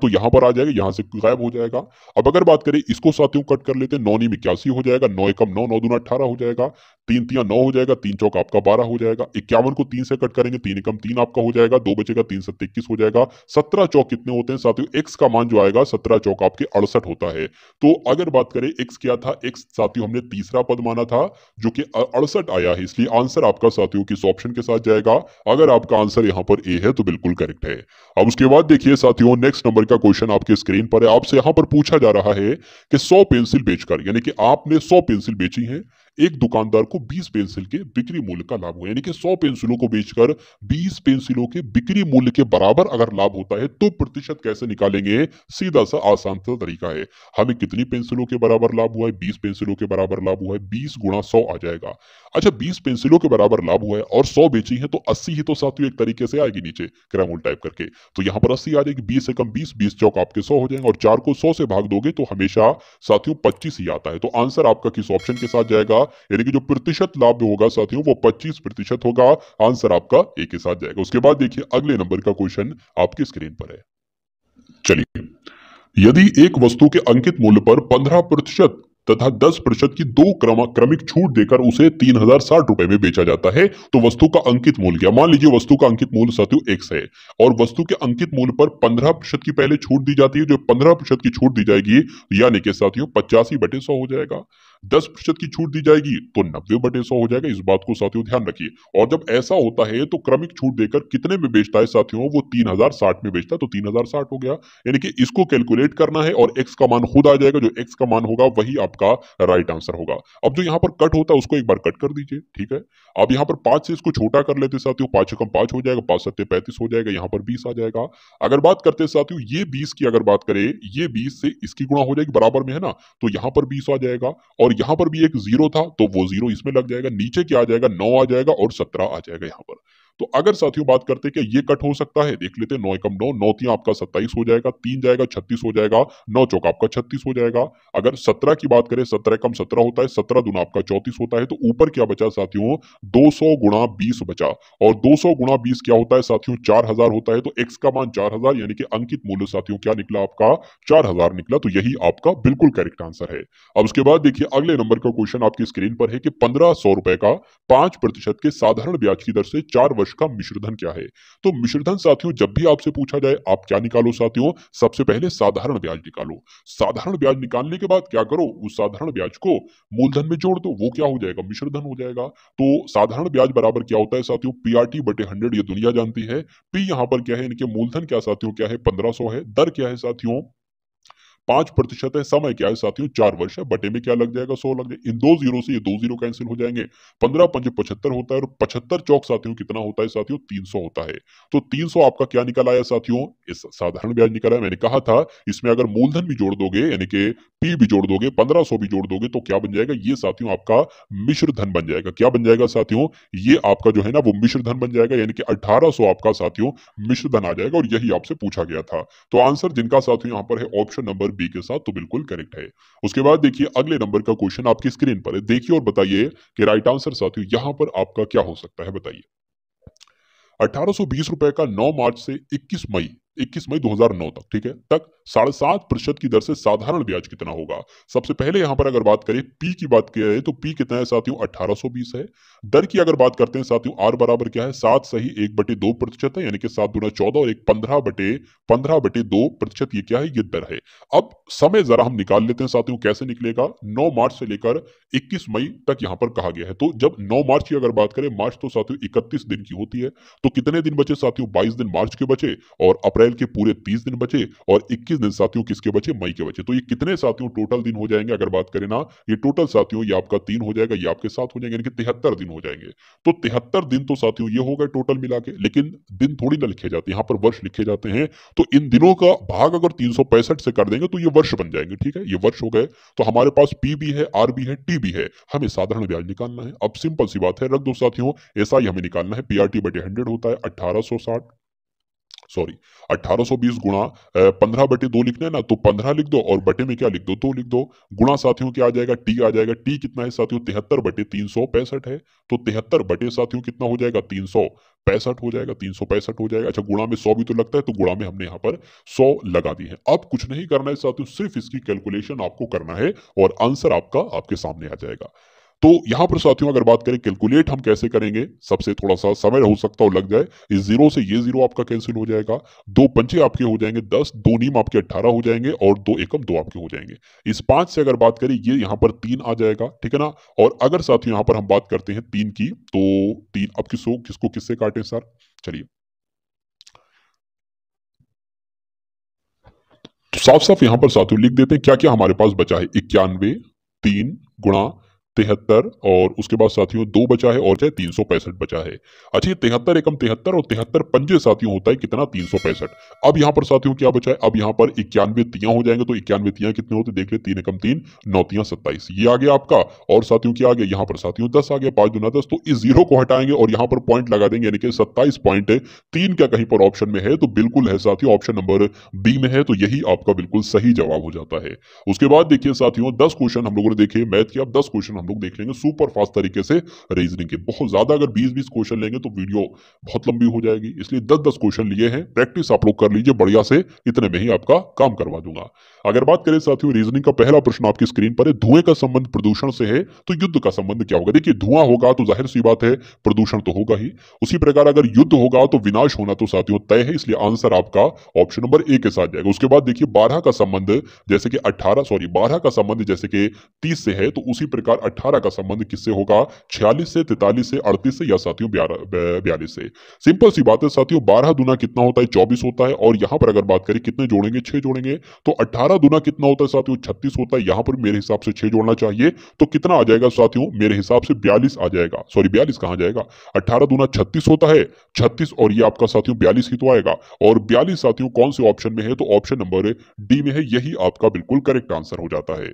तो यहाँ पर आ जाएगा यहाँ से गायब हो जाएगा अब अगर बात करें इसको साथियों कट कर लेते हैं नौ नीम इक्यासी हो जाएगा नौ एकम नौ नौ दूना अठारह हो जाएगा तीन तीन नौ हो जाएगा तीन चौक आपका बारह हो जाएगा इक्यावन को तीन से कट करेंगे तीन एकम तीन आपका हो जाएगा दो बचेगा तीन सत्य इक्कीस हो जाएगा सत्रह चौक कितने होते हैं साथियों एक्स का मान जो आएगा सत्रह चौक आपके अड़सठ होता है तो अगर बात करें एक्स क्या था एक्स साथियों हमने तीसरा पद माना था जो कि अड़सठ आया है इसलिए आंसर आपका साथियों किस ऑप्शन के साथ जाएगा अगर आपका आंसर यहां पर ए है तो बिल्कुल करेक्ट है अब उसके बाद देखिए साथियों नेक्स्ट नंबर का क्वेश्चन आपके स्क्रीन पर है आपसे यहां पर पूछा जा रहा है कि सौ पेंसिल बेचकर यानी कि आपने सौ पेंसिल बेची है एक दुकानदार को 20 पेंसिल के बिक्री मूल्य का लाभ हुआ यानी कि 100 पेंसिलों को बेचकर 20 पेंसिलों के बिक्री मूल्य के बराबर अगर लाभ होता है तो प्रतिशत कैसे निकालेंगे सीधा सा आसान सा तरीका है हमें कितनी पेंसिलों के बराबर लाभ हुआ है बीस पेंसिलों के बराबर लाभ हुआ है बीस गुणा सौ आ जाएगा अच्छा बीस पेंसिलों के बराबर लाभ हुआ है और सौ बेची है तो अस्सी ही तो साथियों एक तरीके से आएगी नीचे क्रैमोल टाइप करके तो यहां पर अस्सी आ जाएगी बीस से कम बीस बीस चौक आपके सौ हो जाएंगे और चार को सौ से भाग दोगे तो हमेशा साथियों पच्चीस ही आता है तो आंसर आपका किस ऑप्शन के साथ जाएगा यानी कि जो प्रतिशत लाभ होगा साथियों वो 25 प्रतिशत होगा आंसर आपका ए के साथ जाएगा उसके बाद देखिए अगले नंबर का क्वेश्चन आपकी स्क्रीन पर है चलिए यदि एक वस्तु के अंकित मूल्य पर पंद्रह तथा 10 प्रतिशत की दो क्रम, क्रमिक छूट देकर उसे तीन रुपए में बेचा जाता है तो वस्तु का अंकित मूल क्या मान लीजिए वस्तु का अंकित मूल साथियों एक है और वस्तु के अंकित मूल पर 15 प्रतिशत की पहले छूट दी जाती है जो 15 प्रतिशत की छूट दी जाएगी यानी कि साथियों पचासी बटे सौ हो जाएगा दस प्रतिशत की छूट दी जाएगी तो नब्बे बटे सौ हो जाएगा इस बात को साथियों ध्यान रखिए और जब ऐसा होता है तो क्रमिक छूट देकर कितने में बेचता है साथियों वो तीन हजार साठ में बेचता है तो तीन हजार साठ हो गया यानी कि इसको कैलकुलेट करना है और एक्स का मान खुद आ जाएगा जो एक्स का मान होगा वही आपका राइट आंसर होगा अब जो यहाँ पर कट होता है उसको एक बार कट कर दीजिए ठीक है अब यहाँ पर पांच से इसको छोटा कर लेते साथियों पांच कम पांच हो जाएगा पांच सत्य पैंतीस हो जाएगा यहाँ पर बीस आ जाएगा अगर बात करते साथियों ये बीस की अगर बात करें ये बीस से इसकी गुणा हो जाएगी बराबर में है ना तो यहाँ पर बीस आ जाएगा और और यहां पर भी एक जीरो था तो वो जीरो इसमें लग जाएगा नीचे क्या आ जाएगा नौ आ जाएगा और सत्रह आ जाएगा यहां पर तो अगर साथियों बात करते कि ये कट हो सकता है देख लेते नौ एकम नौ नौ तीन आपका सत्ताईस हो जाएगा तीन जाएगा छत्तीस हो जाएगा नौ चौक आपका छत्तीस हो जाएगा अगर सत्रह की बात करें सत्रह एकम सत्रह होता है सत्रह दुना आपका चौतीस होता है तो ऊपर क्या बचा साथियों दो सौ गुणा बीस बचा और दो सौ गुणा बीस क्या होता है साथियों चार हजार होता है तो एक्स का मान चार हजार यानी कि अंकित मूल्य साथियों क्या निकला आपका चार हजार निकला तो यही आपका बिल्कुल करेक्ट आंसर है अब उसके बाद देखिए अगले नंबर का क्वेश्चन आपकी स्क्रीन पर है कि पंद्रह सौ रुपए का पांच प्रतिशत के साधारण ब्याज की दर से चार वर्ष वर्ष का मिश्रधन क्या है तो मिश्रधन साथियों जब भी आपसे पूछा जाए आप क्या निकालो साथियों सबसे पहले साधारण ब्याज निकालो साधारण ब्याज निकालने के बाद क्या करो उस साधारण ब्याज को मूलधन में जोड़ दो वो क्या हो जाएगा मिश्रधन हो जाएगा तो साधारण ब्याज बराबर क्या होता है साथियों पीआरटी बटे हंड्रेड ये दुनिया जानती है पी यहाँ पर क्या है इनके मूलधन क्या साथियों क्या है पंद्रह है दर क्या है साथियों पांच प्रतिशत है समय क्या है साथियों चार वर्ष है बटे में क्या लग जाएगा सौ लग जाए इन दो जीरो से ये दो जीरो कैंसिल हो जाएंगे पंद्रह पंच पचहत्तर होता है और पचहत्तर चौक साथियों कितना होता है साथियों तीन सौ होता है तो तीन सौ आपका क्या निकल आया साथियों इस साधारण ब्याज निकल आया मैंने कहा था इसमें अगर मूलधन भी जोड़ दोगे यानी कि पी भी जोड़ दोगे पंद्रह सौ भी जोड़ दोगे तो क्या बन जाएगा ये साथियों आपका मिश्र धन बन जाएगा क्या बन जाएगा साथियों ये आपका जो है ना वो मिश्र धन बन जाएगा यानी कि अठारह आपका साथियों मिश्र धन आ जाएगा और यही आपसे पूछा गया था तो आंसर जिनका साथियों यहां पर है ऑप्शन नंबर बी के साथ तो बिल्कुल करेक्ट है उसके बाद देखिए अगले नंबर का क्वेश्चन आपकी स्क्रीन पर है देखिए और बताइए कि राइट आंसर साथियों यहां पर आपका क्या हो सकता है बताइए अठारह रुपए का 9 मार्च से 21 मई 21 मई 2009 तक ठीक है तक साढ़े सात प्रतिशत की दर से साधारण ब्याज कितना होगा सबसे पहले यहां पर अगर बात करें पी की बात किया करें तो पी कितना है साथियों 1820 है दर की अगर बात करते हैं साथियों आर बराबर क्या है सात सही एक बटे दो प्रतिशत है यानी कि सात दुना चौदह और एक पंद्रह बटे पंद्रह बटे दो प्रतिशत ये क्या है ये दर है अब समय जरा हम निकाल लेते हैं साथियों कैसे निकलेगा नौ मार्च से लेकर इक्कीस मई तक यहां पर कहा गया है तो जब नौ मार्च की अगर बात करें मार्च तो साथियों इकतीस दिन की होती है तो कितने दिन बचे साथियों बाईस दिन मार्च के बचे और अप्रैल अप्रैल के पूरे तीस दिन बचे और इक्कीस दिन साथियों किसके बचे मई के बचे तो ये कितने साथियों टोटल दिन हो जाएंगे अगर बात करें ना ये टोटल साथियों ये आपका तीन हो जाएगा ये आपके साथ हो जाएंगे यानी कि तिहत्तर दिन हो जाएंगे तो तिहत्तर दिन तो साथियों ये हो गए टोटल मिला के लेकिन दिन थोड़ी ना लिखे जाते यहाँ पर वर्ष लिखे जाते हैं तो इन दिनों का भाग अगर तीन से कर देंगे तो ये वर्ष बन जाएंगे ठीक है ये वर्ष हो गए तो हमारे पास पी भी है आर भी है टी भी है हमें साधारण ब्याज निकालना है अब सिंपल सी बात है रख दो साथियों ऐसा ही हमें निकालना है पीआरटी बटे हंड्रेड होता है अठारह सॉरी 1820 गुणा पंद्रह बटे दो लिखना है ना तो पंद्रह लिख दो और बटे में क्या लिख दो तो लिख दो गुणा साथियों क्या आ जाएगा टी आ जाएगा टी कितना है साथियों तिहत्तर बटे तीन सौ पैंसठ है तो तिहत्तर बटे साथियों कितना हो जाएगा तीन सौ पैंसठ हो जाएगा तीन सौ पैंसठ हो जाएगा अच्छा गुणा में सौ भी तो लगता है तो गुणा में हमने यहाँ पर सौ लगा दी है अब कुछ नहीं करना है साथियों सिर्फ इसकी कैलकुलेशन आपको करना है और आंसर आपका आपके सामने आ जाएगा तो यहां पर साथियों अगर बात करें कैलकुलेट हम कैसे करेंगे सबसे थोड़ा सा समय हो सकता हो लग जाए इस जीरो से ये जीरो आपका कैंसिल हो जाएगा दो पंचे आपके हो जाएंगे दस दो नीम आपके अट्ठारह हो जाएंगे और दो एकम दो आपके हो जाएंगे इस पांच से अगर बात करें ये यहां पर तीन आ जाएगा ठीक है ना और अगर साथियों यहां पर हम बात करते हैं तीन की तो तीन अब किसो किसको किससे काटे सर चलिए तो साफ साफ यहां पर साथियों लिख देते हैं क्या क्या हमारे पास बचा है इक्यानवे तीन गुणा तिहत्तर और उसके बाद साथियों दो बचा है और चाहे तीन सौ पैंसठ बचा है अच्छा ये तिहत्तर एकम तिहत्तर और तिहत्तर पंजे साथियों होता है कितना तीन सौ पैंसठ अब यहाँ पर साथियों क्या बचा है अब यहाँ पर इक्यानवे तिया हो जाएंगे तो इक्यानवे तिया कितने होते देख ले तीन एकम तीन नौ तिया सत्ताईस ये आ गया आपका और साथियों क्या आ गया यहाँ पर साथियों दस आ गया पांच दुना दस तो इस जीरो को हटाएंगे और यहाँ पर पॉइंट लगा देंगे यानी कि सत्ताईस पॉइंट तीन का कहीं पर ऑप्शन में है तो बिल्कुल है साथियों ऑप्शन नंबर बी में है तो यही आपका बिल्कुल सही जवाब हो जाता है उसके बाद देखिए साथियों दस क्वेश्चन हम लोगों ने देखे मैथ के अब दस क्वेश्चन हम लोग देख लेंगे सुपर फास्ट तरीके से रीजनिंग के बहुत ज्यादा अगर बीस बीस क्वेश्चन लेंगे तो वीडियो बहुत लंबी हो जाएगी इसलिए दस दस क्वेश्चन लिए हैं प्रैक्टिस आप लोग कर लीजिए बढ़िया से इतने में ही आपका काम करवा दूंगा अगर बात करें साथियों रीजनिंग का पहला प्रश्न आपकी स्क्रीन पर है धुएं का संबंध प्रदूषण से है तो युद्ध का संबंध क्या होगा देखिए धुआं होगा तो जाहिर सी बात है प्रदूषण तो होगा ही उसी प्रकार अगर युद्ध होगा तो विनाश होना तो साथियों तय है इसलिए आंसर आपका ऑप्शन नंबर ए के साथ जाएगा उसके बाद देखिए बारह का संबंध जैसे कि अठारह सॉरी बारह का संबंध जैसे कि तीस से है तो उसी प्रकार 18 का संबंध किससे होगा 46 से 43 से 38 से या साथियों बयालीस से सिंपल सी बात है साथियों 12 दुना कितना होता है 24 होता है और यहां पर अगर बात करें कितने जोड़ेंगे छह जोड़ेंगे तो 18 दुना कितना होता है साथियों 36 होता है यहां पर मेरे हिसाब से छह जोड़ना चाहिए तो कितना आ जाएगा साथियों मेरे हिसाब से बयालीस आ जाएगा सॉरी बयालीस कहा जाएगा अट्ठारह दुना छत्तीस होता है छत्तीस और ये आपका साथियों बयालीस ही तो आएगा और बयालीस साथियों कौन से ऑप्शन में है तो ऑप्शन नंबर डी में है यही आपका बिल्कुल करेक्ट आंसर हो जाता है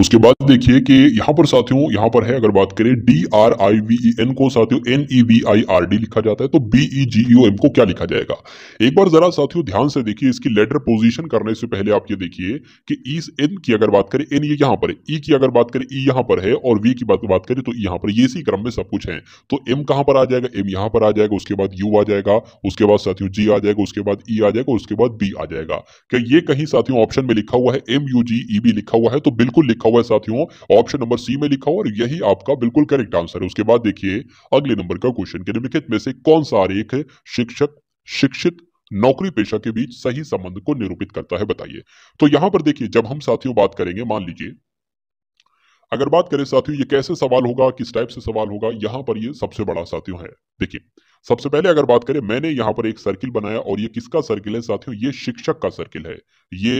उसके बाद देखिए कि यहां पर साथियों यहां पर है अगर बात करें D R I V E N को साथियों N E V I R D लिखा जाता है तो बी ई जी ओ एम को क्या लिखा जाएगा एक बार जरा साथियों ध्यान से देखिए इसकी लेटर पोजीशन करने से पहले आप ये देखिए कि ई एन की अगर बात करें एन ये यहां पर है ई e की अगर बात करें ई e यहां पर है और वी की बात बात करें तो e यहां पर ये इसी क्रम में सब कुछ है तो एम कहां पर आ जाएगा एम यहां पर आ जाएगा उसके बाद यू आ जाएगा उसके बाद साथियों जी आ जाएगा उसके बाद ई आ जाएगा उसके बाद बी आ जाएगा क्या ये कहीं साथियों ऑप्शन में लिखा हुआ है M U G E B लिखा हुआ है तो बिल्कुल लिखा लिखा हुआ है साथियों ऑप्शन नंबर सी में लिखा हुआ और यही आपका बिल्कुल करेक्ट आंसर है उसके बाद देखिए अगले नंबर का क्वेश्चन के निम्नलिखित में से कौन सा आरेख शिक्षक शिक्षित नौकरी पेशा के बीच सही संबंध को निरूपित करता है बताइए तो यहां पर देखिए जब हम साथियों बात करेंगे मान लीजिए अगर बात करें साथियों ये कैसे सवाल होगा किस टाइप से सवाल होगा यहां पर ये सबसे बड़ा साथियों है देखिए सबसे पहले अगर बात करें मैंने यहां पर एक सर्किल बनाया और ये किसका सर्किल है साथियों ये शिक्षक का सर्किल है ये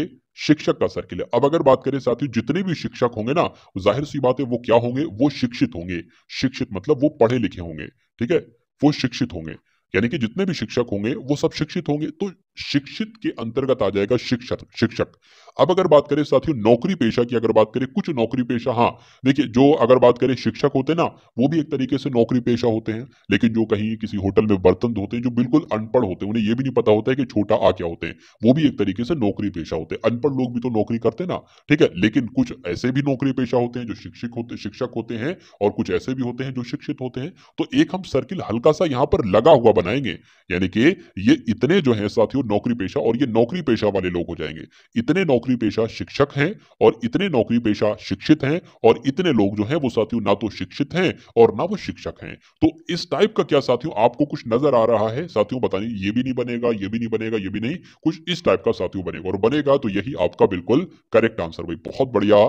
शिक्षक का सर्किल है अब अगर बात करें साथियों जितने भी शिक्षक होंगे ना जाहिर सी बात है वो क्या होंगे वो शिक्षित होंगे शिक्षित मतलब वो पढ़े लिखे होंगे ठीक है वो शिक्षित होंगे यानी कि जितने भी शिक्षक होंगे वो सब शिक्षित होंगे तो शिक्षित के अंतर्गत आ जाएगा शिक्षक शिक्षक अब अगर बात करें साथियों नौकरी पेशा की अगर बात करें कुछ नौकरी पेशा हाँ देखिए जो अगर बात करें शिक्षक होते ना वो भी एक तरीके से नौकरी पेशा होते हैं लेकिन जो कहीं किसी होटल में बर्तन धोते हैं जो बिल्कुल अनपढ़ होते हैं उन्हें ये भी नहीं पता होता है कि छोटा आ क्या होते हैं वो भी एक तरीके से नौकरी पेशा होते हैं अनपढ़ लोग भी तो नौकरी करते ना ठीक है लेकिन कुछ ऐसे भी नौकरी पेशा होते हैं जो शिक्षित होते शिक्षक होते हैं और कुछ ऐसे भी होते हैं जो शिक्षित होते हैं तो एक हम सर्किल हल्का सा यहाँ पर लगा हुआ बनाएंगे यानी कि ये इतने जो है साथियों नौकरी पेशा और ये नौकरी पेशा वाले लोग हो जाएंगे इतने नौकरी पेशा शिक्षक हैं और इतने नौकरी पेशा शिक्षित हैं और इतने लोग जो हैं वो साथियों ना तो शिक्षित हैं और ना वो शिक्षक हैं तो इस टाइप का क्या साथियों आपको कुछ नजर आ रहा है साथियों बताइए ये भी नहीं बनेगा ये भी नहीं बनेगा ये भी नहीं कुछ इस टाइप का साथियों बनेगा और बनेगा तो यही आपका बिल्कुल करेक्ट आंसर भाई बहुत बढ़िया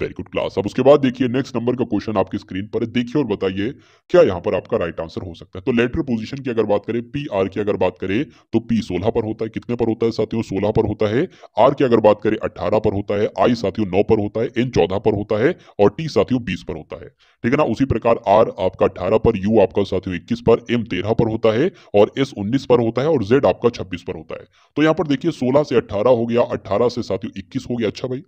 वेरी गुड क्लास अब उसके बाद देखिए नेक्स्ट नंबर का क्वेश्चन आपकी स्क्रीन पर देखिए और बताइए क्या यहाँ पर आपका राइट आंसर हो सकता है तो लेटर पोजीशन की अगर बात करें पी आर की अगर बात करें तो पी सोलह पर होता है कितने पर होता है साथियों सोलह पर होता है आर की अगर बात करें अट्ठारह पर होता है आई साथियों नौ पर होता है एन चौदह पर होता है और टी साथियों बीस पर होता है ठीक है ना उसी प्रकार आर आपका अठारह पर यू आपका साथियों इक्कीस पर एम तेरह पर होता है और एस उन्नीस पर होता है और जेड आपका छब्बीस पर होता है तो यहाँ पर देखिए सोलह से अट्ठारह हो गया अट्ठारह से साथियों इक्कीस हो गया अच्छा भाई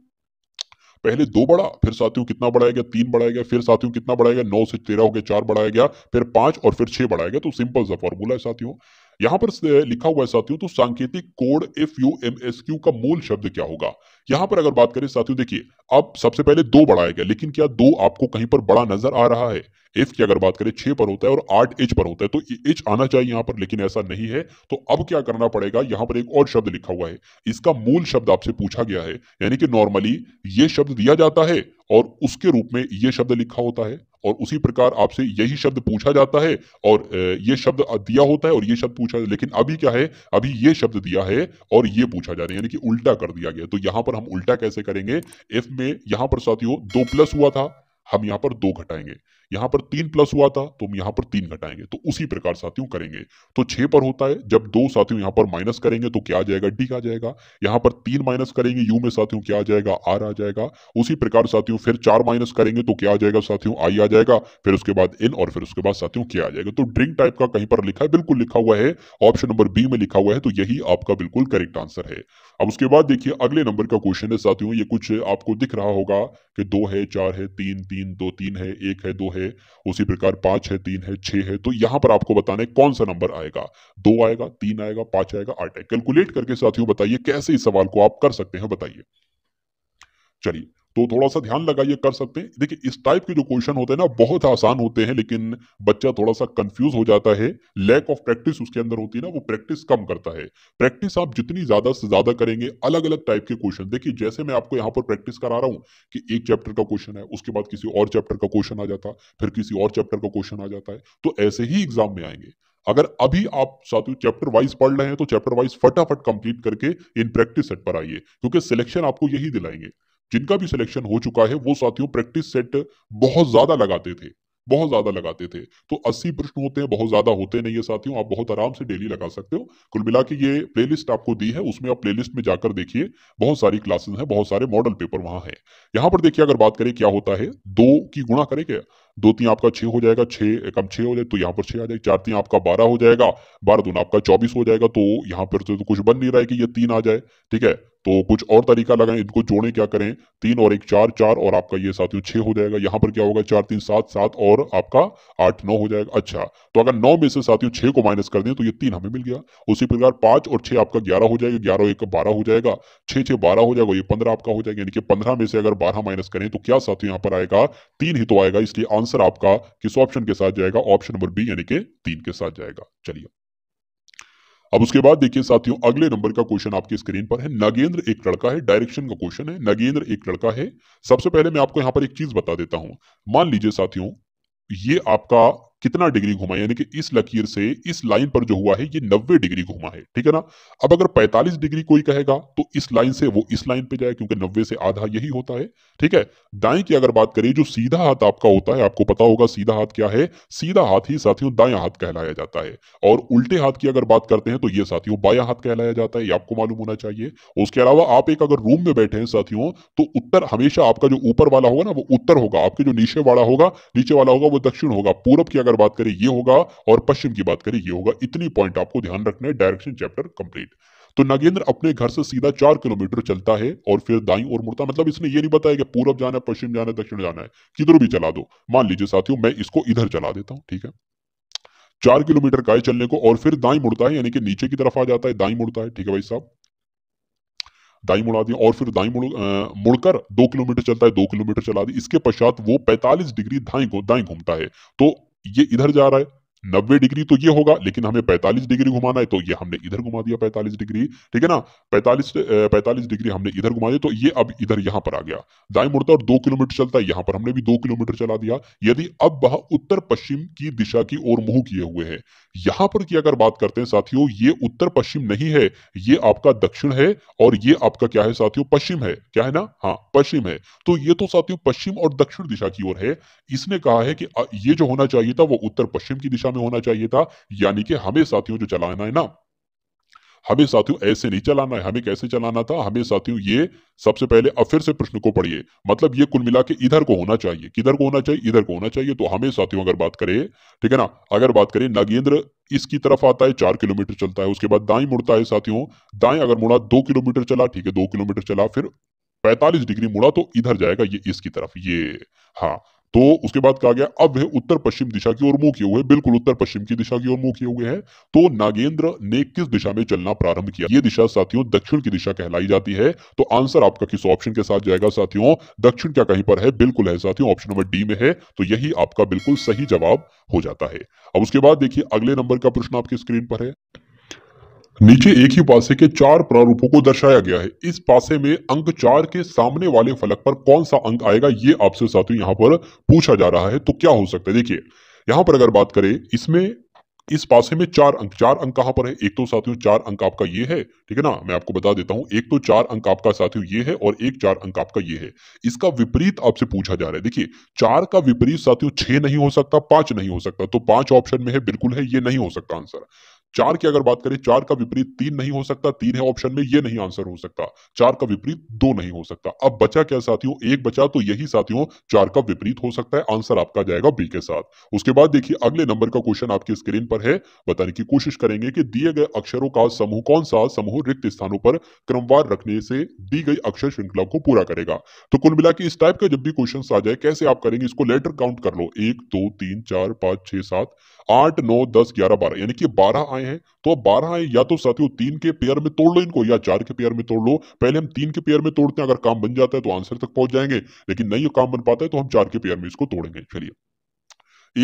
पहले दो बढ़ा फिर साथियों कितना बढ़ाया गया तीन बढ़ाया गया फिर साथियों कितना बढ़ाया गया नौ से तेरह हो गया चार बढ़ाया गया फिर पांच और फिर छह बढ़ाया गया तो सिंपल सा फॉर्मूला है साथियों यहां पर लिखा हुआ है साथियों तो सांकेतिक code F U M S Q का मूल शब्द क्या होगा यहां पर अगर बात करें साथियों देखिए अब सबसे पहले दो बढ़ाया गया लेकिन क्या दो आपको कहीं पर बड़ा नजर आ रहा है एफ की अगर बात करें छह पर होता है और आठ एच पर होता है तो एच आना चाहिए यहाँ पर लेकिन ऐसा नहीं है तो अब क्या करना पड़ेगा यहाँ पर एक और शब्द लिखा हुआ है इसका मूल शब्द आपसे पूछा गया है यानी कि नॉर्मली ये शब्द दिया जाता है और उसके रूप में ये शब्द लिखा होता है और उसी प्रकार आपसे यही शब्द पूछा जाता है और ये शब्द दिया होता है और ये शब्द पूछा लेकिन अभी क्या है अभी ये शब्द दिया है और ये पूछा जा रहा है यानी कि उल्टा कर दिया गया तो यहां पर हम उल्टा कैसे करेंगे एफ में यहां पर साथियों दो प्लस हुआ था हम यहां पर दो घटाएंगे यहां पर तीन प्लस हुआ था तो हम यहां पर तीन घटाएंगे तो उसी प्रकार साथियों करेंगे तो छह पर होता है जब दो साथियों यहां पर माइनस करेंगे तो क्या आ जाएगा डी आ जाएगा यहां पर तीन माइनस करेंगे यू में साथियों क्या आ जाएगा आर आ जाएगा उसी प्रकार साथियों फिर चार माइनस करेंगे तो क्या आ जाएगा साथियों आई आ जाएगा फिर उसके बाद एन और फिर उसके बाद साथियों क्या आ जाएगा तो ड्रिंक टाइप का कहीं पर लिखा है बिल्कुल लिखा हुआ है ऑप्शन नंबर बी में लिखा हुआ है तो यही आपका बिल्कुल करेक्ट आंसर है अब उसके बाद देखिए अगले नंबर का क्वेश्चन है साथियों ये कुछ आपको दिख रहा होगा कि दो है चार है तीन तीन दो तीन है एक है दो है है उसी प्रकार पांच है तीन है छह है तो यहां पर आपको बताना है कौन सा नंबर आएगा दो आएगा तीन आएगा पांच आएगा आठ है कैलकुलेट करके साथियों बताइए कैसे इस सवाल को आप कर सकते हैं बताइए चलिए तो थोड़ा सा ध्यान लगाइए कर सकते हैं देखिए इस टाइप के जो क्वेश्चन होते हैं ना बहुत आसान होते हैं लेकिन बच्चा थोड़ा सा कंफ्यूज हो जाता है लैक ऑफ प्रैक्टिस उसके अंदर होती है ना वो प्रैक्टिस कम करता है प्रैक्टिस आप जितनी ज्यादा से ज्यादा करेंगे अलग अलग टाइप के क्वेश्चन देखिए जैसे मैं आपको यहाँ पर प्रैक्टिस करा रहा हूँ कि एक चैप्टर का क्वेश्चन है उसके बाद किसी और चैप्टर का क्वेश्चन आ जाता फिर किसी और चैप्टर का क्वेश्चन आ जाता है तो ऐसे ही एग्जाम में आएंगे अगर अभी आप साथियों चैप्टर वाइज पढ़ रहे हैं तो चैप्टर वाइज फटाफट कंप्लीट करके इन प्रैक्टिस सेट पर आइए क्योंकि सिलेक्शन आपको यही दिलाएंगे जिनका भी सिलेक्शन हो चुका है वो साथियों प्रैक्टिस सेट बहुत ज्यादा लगाते थे बहुत ज्यादा लगाते थे तो 80 प्रश्न होते हैं बहुत ज्यादा होते नहीं है साथियों आप बहुत आराम से डेली लगा सकते हो कुल मिला के ये प्लेलिस्ट आपको दी है उसमें आप प्लेलिस्ट में जाकर देखिए बहुत सारी क्लासेस हैं बहुत सारे मॉडल पेपर वहां है यहां पर देखिए अगर बात करें क्या होता है दो की गुणा करें क्या दो तीन आपका छः हो जाएगा छः कम छः हो जाए तो यहाँ पर छः आ जाएगा चार तीन आपका बारह हो जाएगा बारह दून आपका चौबीस हो जाएगा तो यहाँ पर तो कुछ बन नहीं रहा है कि ये तीन आ जाए ठीक है तो कुछ और तरीका लगाएं इनको जोड़े क्या करें तीन और एक चार चार और आपका ये साथियों छः हो जाएगा यहाँ पर क्या होगा चार तीन सात सात और आपका आठ नौ हो जाएगा अच्छा तो अगर नौ में से साथियों छः को माइनस कर दें तो ये तीन हमें मिल गया उसी प्रकार पाँच और छः आपका ग्यारह हो जाएगा ग्यारह एक बारह हो जाएगा छः छः बारह हो जाएगा ये पंद्रह आपका हो जाएगा यानी कि पंद्रह में से अगर बारह माइनस करें तो क्या साथियों यहाँ पर आएगा तीन ही तो आएगा इसलिए आंसर आंसर आपका किस ऑप्शन के साथ जाएगा ऑप्शन नंबर बी यानी कि तीन के साथ जाएगा चलिए अब उसके बाद देखिए साथियों अगले नंबर का क्वेश्चन आपकी स्क्रीन पर है नगेंद्र एक लड़का है डायरेक्शन का क्वेश्चन है नगेंद्र एक लड़का है सबसे पहले मैं आपको यहां पर एक चीज बता देता हूं मान लीजिए साथियों ये आपका कितना डिग्री घुमा यानी कि इस लकीर से इस लाइन पर जो हुआ है ये नब्बे डिग्री घुमा है ठीक है ना अब अगर 45 डिग्री कोई कहेगा तो इस लाइन से वो इस लाइन पे जाए क्योंकि नब्बे से आधा यही होता है ठीक है दाएं की अगर बात करें जो सीधा हाथ आपका होता है आपको पता होगा सीधा हाथ क्या है सीधा हाथ ही साथियों दाया हाथ कहलाया जाता है और उल्टे हाथ की अगर बात करते हैं तो ये साथियों बाया हाथ कहलाया जाता है ये आपको मालूम होना चाहिए उसके अलावा आप एक अगर रूम में बैठे हैं साथियों तो उत्तर हमेशा आपका जो ऊपर वाला होगा ना वो उत्तर होगा आपके जो नीचे वाला होगा नीचे वाला होगा वो दक्षिण होगा पूरब की अगर अगर बात करें ये होगा और पश्चिम की बात करें ये होगा इतनी पॉइंट आपको ध्यान रखना है डायरेक्शन चैप्टर कंप्लीट तो नागेंद्र अपने घर से सीधा चार किलोमीटर चलता है और फिर दाई और मुड़ता मतलब इसने ये नहीं बताया कि पूरब जाना है पश्चिम जाना है दक्षिण जाना है किधर भी चला दो मान लीजिए साथियों मैं इसको इधर चला देता हूँ ठीक है चार किलोमीटर का चलने को और फिर दाई मुड़ता है यानी कि नीचे की तरफ आ जाता है दाई मुड़ता है ठीक है भाई साहब दाई मुड़ा दिया और फिर दाई मुड़ मुड़कर दो किलोमीटर चलता है दो किलोमीटर चला दी इसके पश्चात वो 45 डिग्री दाई घूमता है तो ये इधर जा रहा है नब्बे डिग्री तो ये होगा लेकिन हमें 45 डिग्री घुमाना है तो ये हमने इधर घुमा दिया 45 डिग्री ठीक है ना 45 45 डिग्री हमने इधर घुमा दिया तो ये अब इधर यहां पर आ गया दाएं मुड़ता और दो किलोमीटर चलता है यहां पर हमने भी दो किलोमीटर चला दिया यदि अब वह उत्तर पश्चिम की दिशा की ओर मुंह किए हुए हैं यहां पर की अगर बात करते हैं साथियों ये उत्तर पश्चिम नहीं है ये आपका दक्षिण है और ये आपका क्या है साथियों पश्चिम है क्या है ना हाँ पश्चिम है तो ये तो साथियों पश्चिम और दक्षिण दिशा की ओर है इसने कहा है कि ये जो होना चाहिए था वो उत्तर पश्चिम की दिशा दिशा में होना चाहिए था यानी कि हमें साथियों जो चलाना है ना हमें साथियों ऐसे नहीं चलाना है हमें कैसे चलाना था हमें साथियों ये सबसे पहले अब फिर से प्रश्न को पढ़िए मतलब ये कुल मिला के इधर को होना चाहिए किधर को होना चाहिए इधर को होना चाहिए तो हमें साथियों अगर बात करें ठीक है ना अगर बात करें नागेंद्र इसकी तरफ आता है चार किलोमीटर चलता है उसके बाद दाई मुड़ता है साथियों दाएं अगर मुड़ा दो किलोमीटर चला ठीक है दो किलोमीटर चला फिर पैंतालीस डिग्री मुड़ा तो इधर जाएगा ये इसकी तरफ ये हाँ तो उसके बाद कहा गया अब वह उत्तर पश्चिम दिशा की ओर मुंह किए हुए बिल्कुल उत्तर पश्चिम की दिशा की ओर मुंह किए हुए हैं तो नागेंद्र ने किस दिशा में चलना प्रारंभ किया ये दिशा साथियों दक्षिण की दिशा कहलाई जाती है तो आंसर आपका किस ऑप्शन के साथ जाएगा साथियों दक्षिण क्या कहीं पर है बिल्कुल है साथियों ऑप्शन नंबर डी में है तो यही आपका बिल्कुल सही जवाब हो जाता है अब उसके बाद देखिए अगले नंबर का प्रश्न आपकी स्क्रीन पर है नीचे एक ही पासे के चार प्रारूपों को दर्शाया गया है इस पासे में अंक चार के सामने वाले फलक पर कौन सा अंक आएगा ये आपसे साथियों यहाँ पर पूछा जा रहा है तो क्या हो सकता है देखिए यहाँ पर अगर बात करें इसमें इस पासे में चार अंक चार अंक कहां पर है एक तो साथियों चार अंक आपका ये है ठीक है ना मैं आपको बता देता हूं एक तो चार अंक आपका साथियों ये है और एक चार अंक आपका ये है इसका विपरीत आपसे पूछा जा रहा है देखिए चार का विपरीत साथियों छह नहीं हो सकता पांच नहीं हो सकता तो पांच ऑप्शन में है बिल्कुल है ये नहीं हो सकता आंसर चार की अगर बात करें चार का विपरीत तीन नहीं हो सकता तीन है ऑप्शन में ये नहीं आंसर हो सकता चार का विपरीत दो नहीं हो सकता अब बचा क्या साथियों एक बचा तो यही साथियों चार का विपरीत हो सकता है आंसर आपका जाएगा बी के साथ उसके बाद देखिए अगले नंबर का क्वेश्चन आपकी स्क्रीन पर है बताने की कोशिश करेंगे कि दिए गए अक्षरों का समूह कौन सा समूह रिक्त स्थानों पर क्रमवार रखने से दी गई अक्षर श्रृंखला को पूरा करेगा तो कुल मिला इस टाइप का जब भी क्वेश्चन आ जाए कैसे आप करेंगे इसको लेटर काउंट कर लो एक दो तीन चार पांच छह सात आठ नौ दस ग्यारह बारह यानी कि बारह आए हैं तो अब बारह आए या तो साथियों तीन के पेयर में तोड़ लो इनको या चार के पेयर में तोड़ लो पहले हम तीन के पेयर में तोड़ते हैं अगर काम बन जाता है तो आंसर तक पहुंच जाएंगे लेकिन नहीं काम बन पाता है तो हम चार के पेयर में इसको तोड़ेंगे चलिए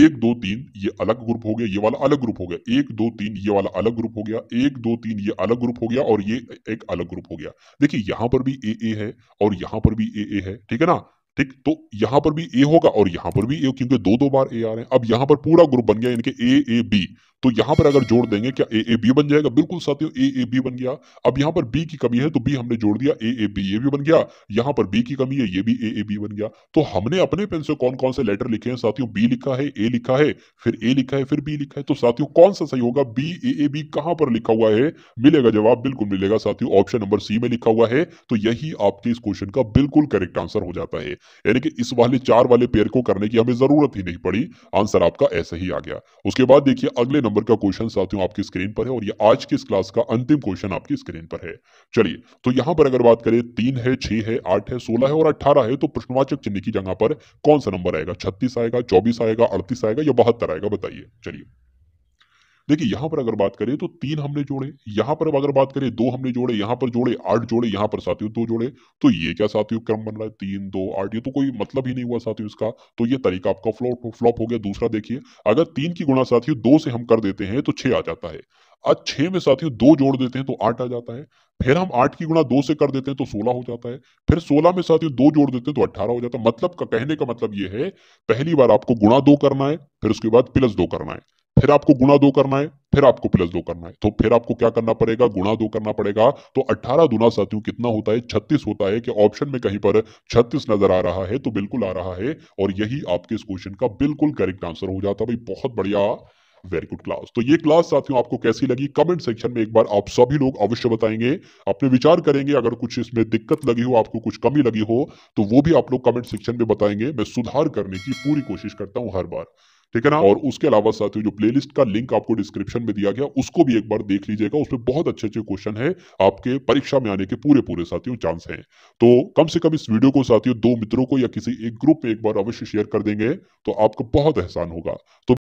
एक दो तीन ये अलग ग्रुप हो गया ये वाला अलग ग्रुप हो गया एक दो तीन ये वाला अलग ग्रुप हो गया एक दो तीन ये अलग ग्रुप हो गया और ये एक अलग ग्रुप हो गया देखिए यहां पर भी ए ए है और यहां पर भी ए ए है ठीक है ना ठीक तो यहां पर भी ए होगा और यहां पर भी ए क्योंकि दो दो बार ए आ रहे हैं अब यहां पर पूरा ग्रुप बन गया इनके ए ए बी तो यहां पर अगर जोड़ देंगे क्या ए ए बी बन जाएगा बिल्कुल साथियों ए ए बी बन गया अब यहां पर बी की कमी है तो बी हमने जोड़ दिया ए ए बी ये भी बन गया यहां पर बी की कमी है ये भी ए ए बी बन गया तो हमने अपने पेन से कौन कौन से लेटर लिखे हैं साथियों बी लिखा है ए लिखा है फिर ए लिखा है फिर बी लिखा है तो साथियों कौन सा सही होगा बी ए ए बी कहां पर लिखा हुआ है मिलेगा जवाब बिल्कुल मिलेगा साथियों ऑप्शन नंबर सी में लिखा हुआ है तो यही आपके इस क्वेश्चन का बिल्कुल करेक्ट आंसर हो जाता है यानी कि इस वाले चार वाले पेयर को करने की हमें जरूरत ही नहीं पड़ी आंसर आपका ऐसा ही आ गया उसके बाद देखिए अगले नंबर का क्वेश्चन साथियों आपकी स्क्रीन पर है और ये आज की इस क्लास का अंतिम क्वेश्चन आपकी स्क्रीन पर है चलिए तो यहां पर अगर बात करें तीन है छह है आठ है सोलह है और अठारह है तो प्रश्नवाचक चिन्ह की जगह पर कौन सा नंबर आएगा छत्तीस आएगा चौबीस आएगा अड़तीस आएगा या बहत्तर आएगा बताइए चलिए देखिए यहां पर अगर बात करें तो तीन हमने जोड़े यहां पर अगर बात करें दो हमने जोड़े यहां पर जोड़े आठ जोड़े यहां पर साथियों दो जोड़े तो ये क्या साथियों क्रम बन रहा है तीन दो आठ ये तो कोई मतलब ही नहीं हुआ साथियों इसका तो ये तरीका आपका फ्लॉप फ्लॉप हो गया दूसरा देखिए अगर तीन की गुणा साथियों दो से हम कर देते हैं तो छह आ जाता है आज छह में साथियों दो जोड़ देते हैं तो आठ आ जाता है फिर हम आठ की गुणा दो से कर देते हैं तो सोलह हो जाता है फिर सोलह में साथियों दो जोड़ देते हैं तो अट्ठारह हो जाता है मतलब का कहने का मतलब ये है पहली बार आपको गुणा दो करना है फिर उसके बाद प्लस दो करना है फिर आपको गुणा दो करना है फिर आपको प्लस दो करना है तो फिर आपको क्या करना पड़ेगा गुणा दो करना पड़ेगा तो अठारह दुना साथियों कितना होता है छत्तीस होता है कि ऑप्शन में कहीं पर छत्तीस नजर आ रहा है तो बिल्कुल आ रहा है और यही आपके इस क्वेश्चन का बिल्कुल करेक्ट आंसर हो जाता भाई बहुत बढ़िया वेरी गुड क्लास तो ये क्लास साथियों आपको कैसी लगी कमेंट सेक्शन में एक बार आप सभी लोग अवश्य बताएंगे अपने विचार करेंगे अगर कुछ इसमें दिक्कत लगी हो आपको कुछ कमी लगी हो तो वो भी आप लोग कमेंट सेक्शन में बताएंगे मैं सुधार करने की पूरी कोशिश करता हूं हर बार ठीक है ना और उसके अलावा साथियों जो प्लेलिस्ट का लिंक आपको डिस्क्रिप्शन में दिया गया उसको भी एक बार देख लीजिएगा उसमें बहुत अच्छे अच्छे क्वेश्चन है आपके परीक्षा में आने के पूरे पूरे साथियों चांस हैं तो कम से कम इस वीडियो को साथियों दो मित्रों को या किसी एक ग्रुप में एक बार अवश्य शेयर कर देंगे तो आपको बहुत एहसान होगा तो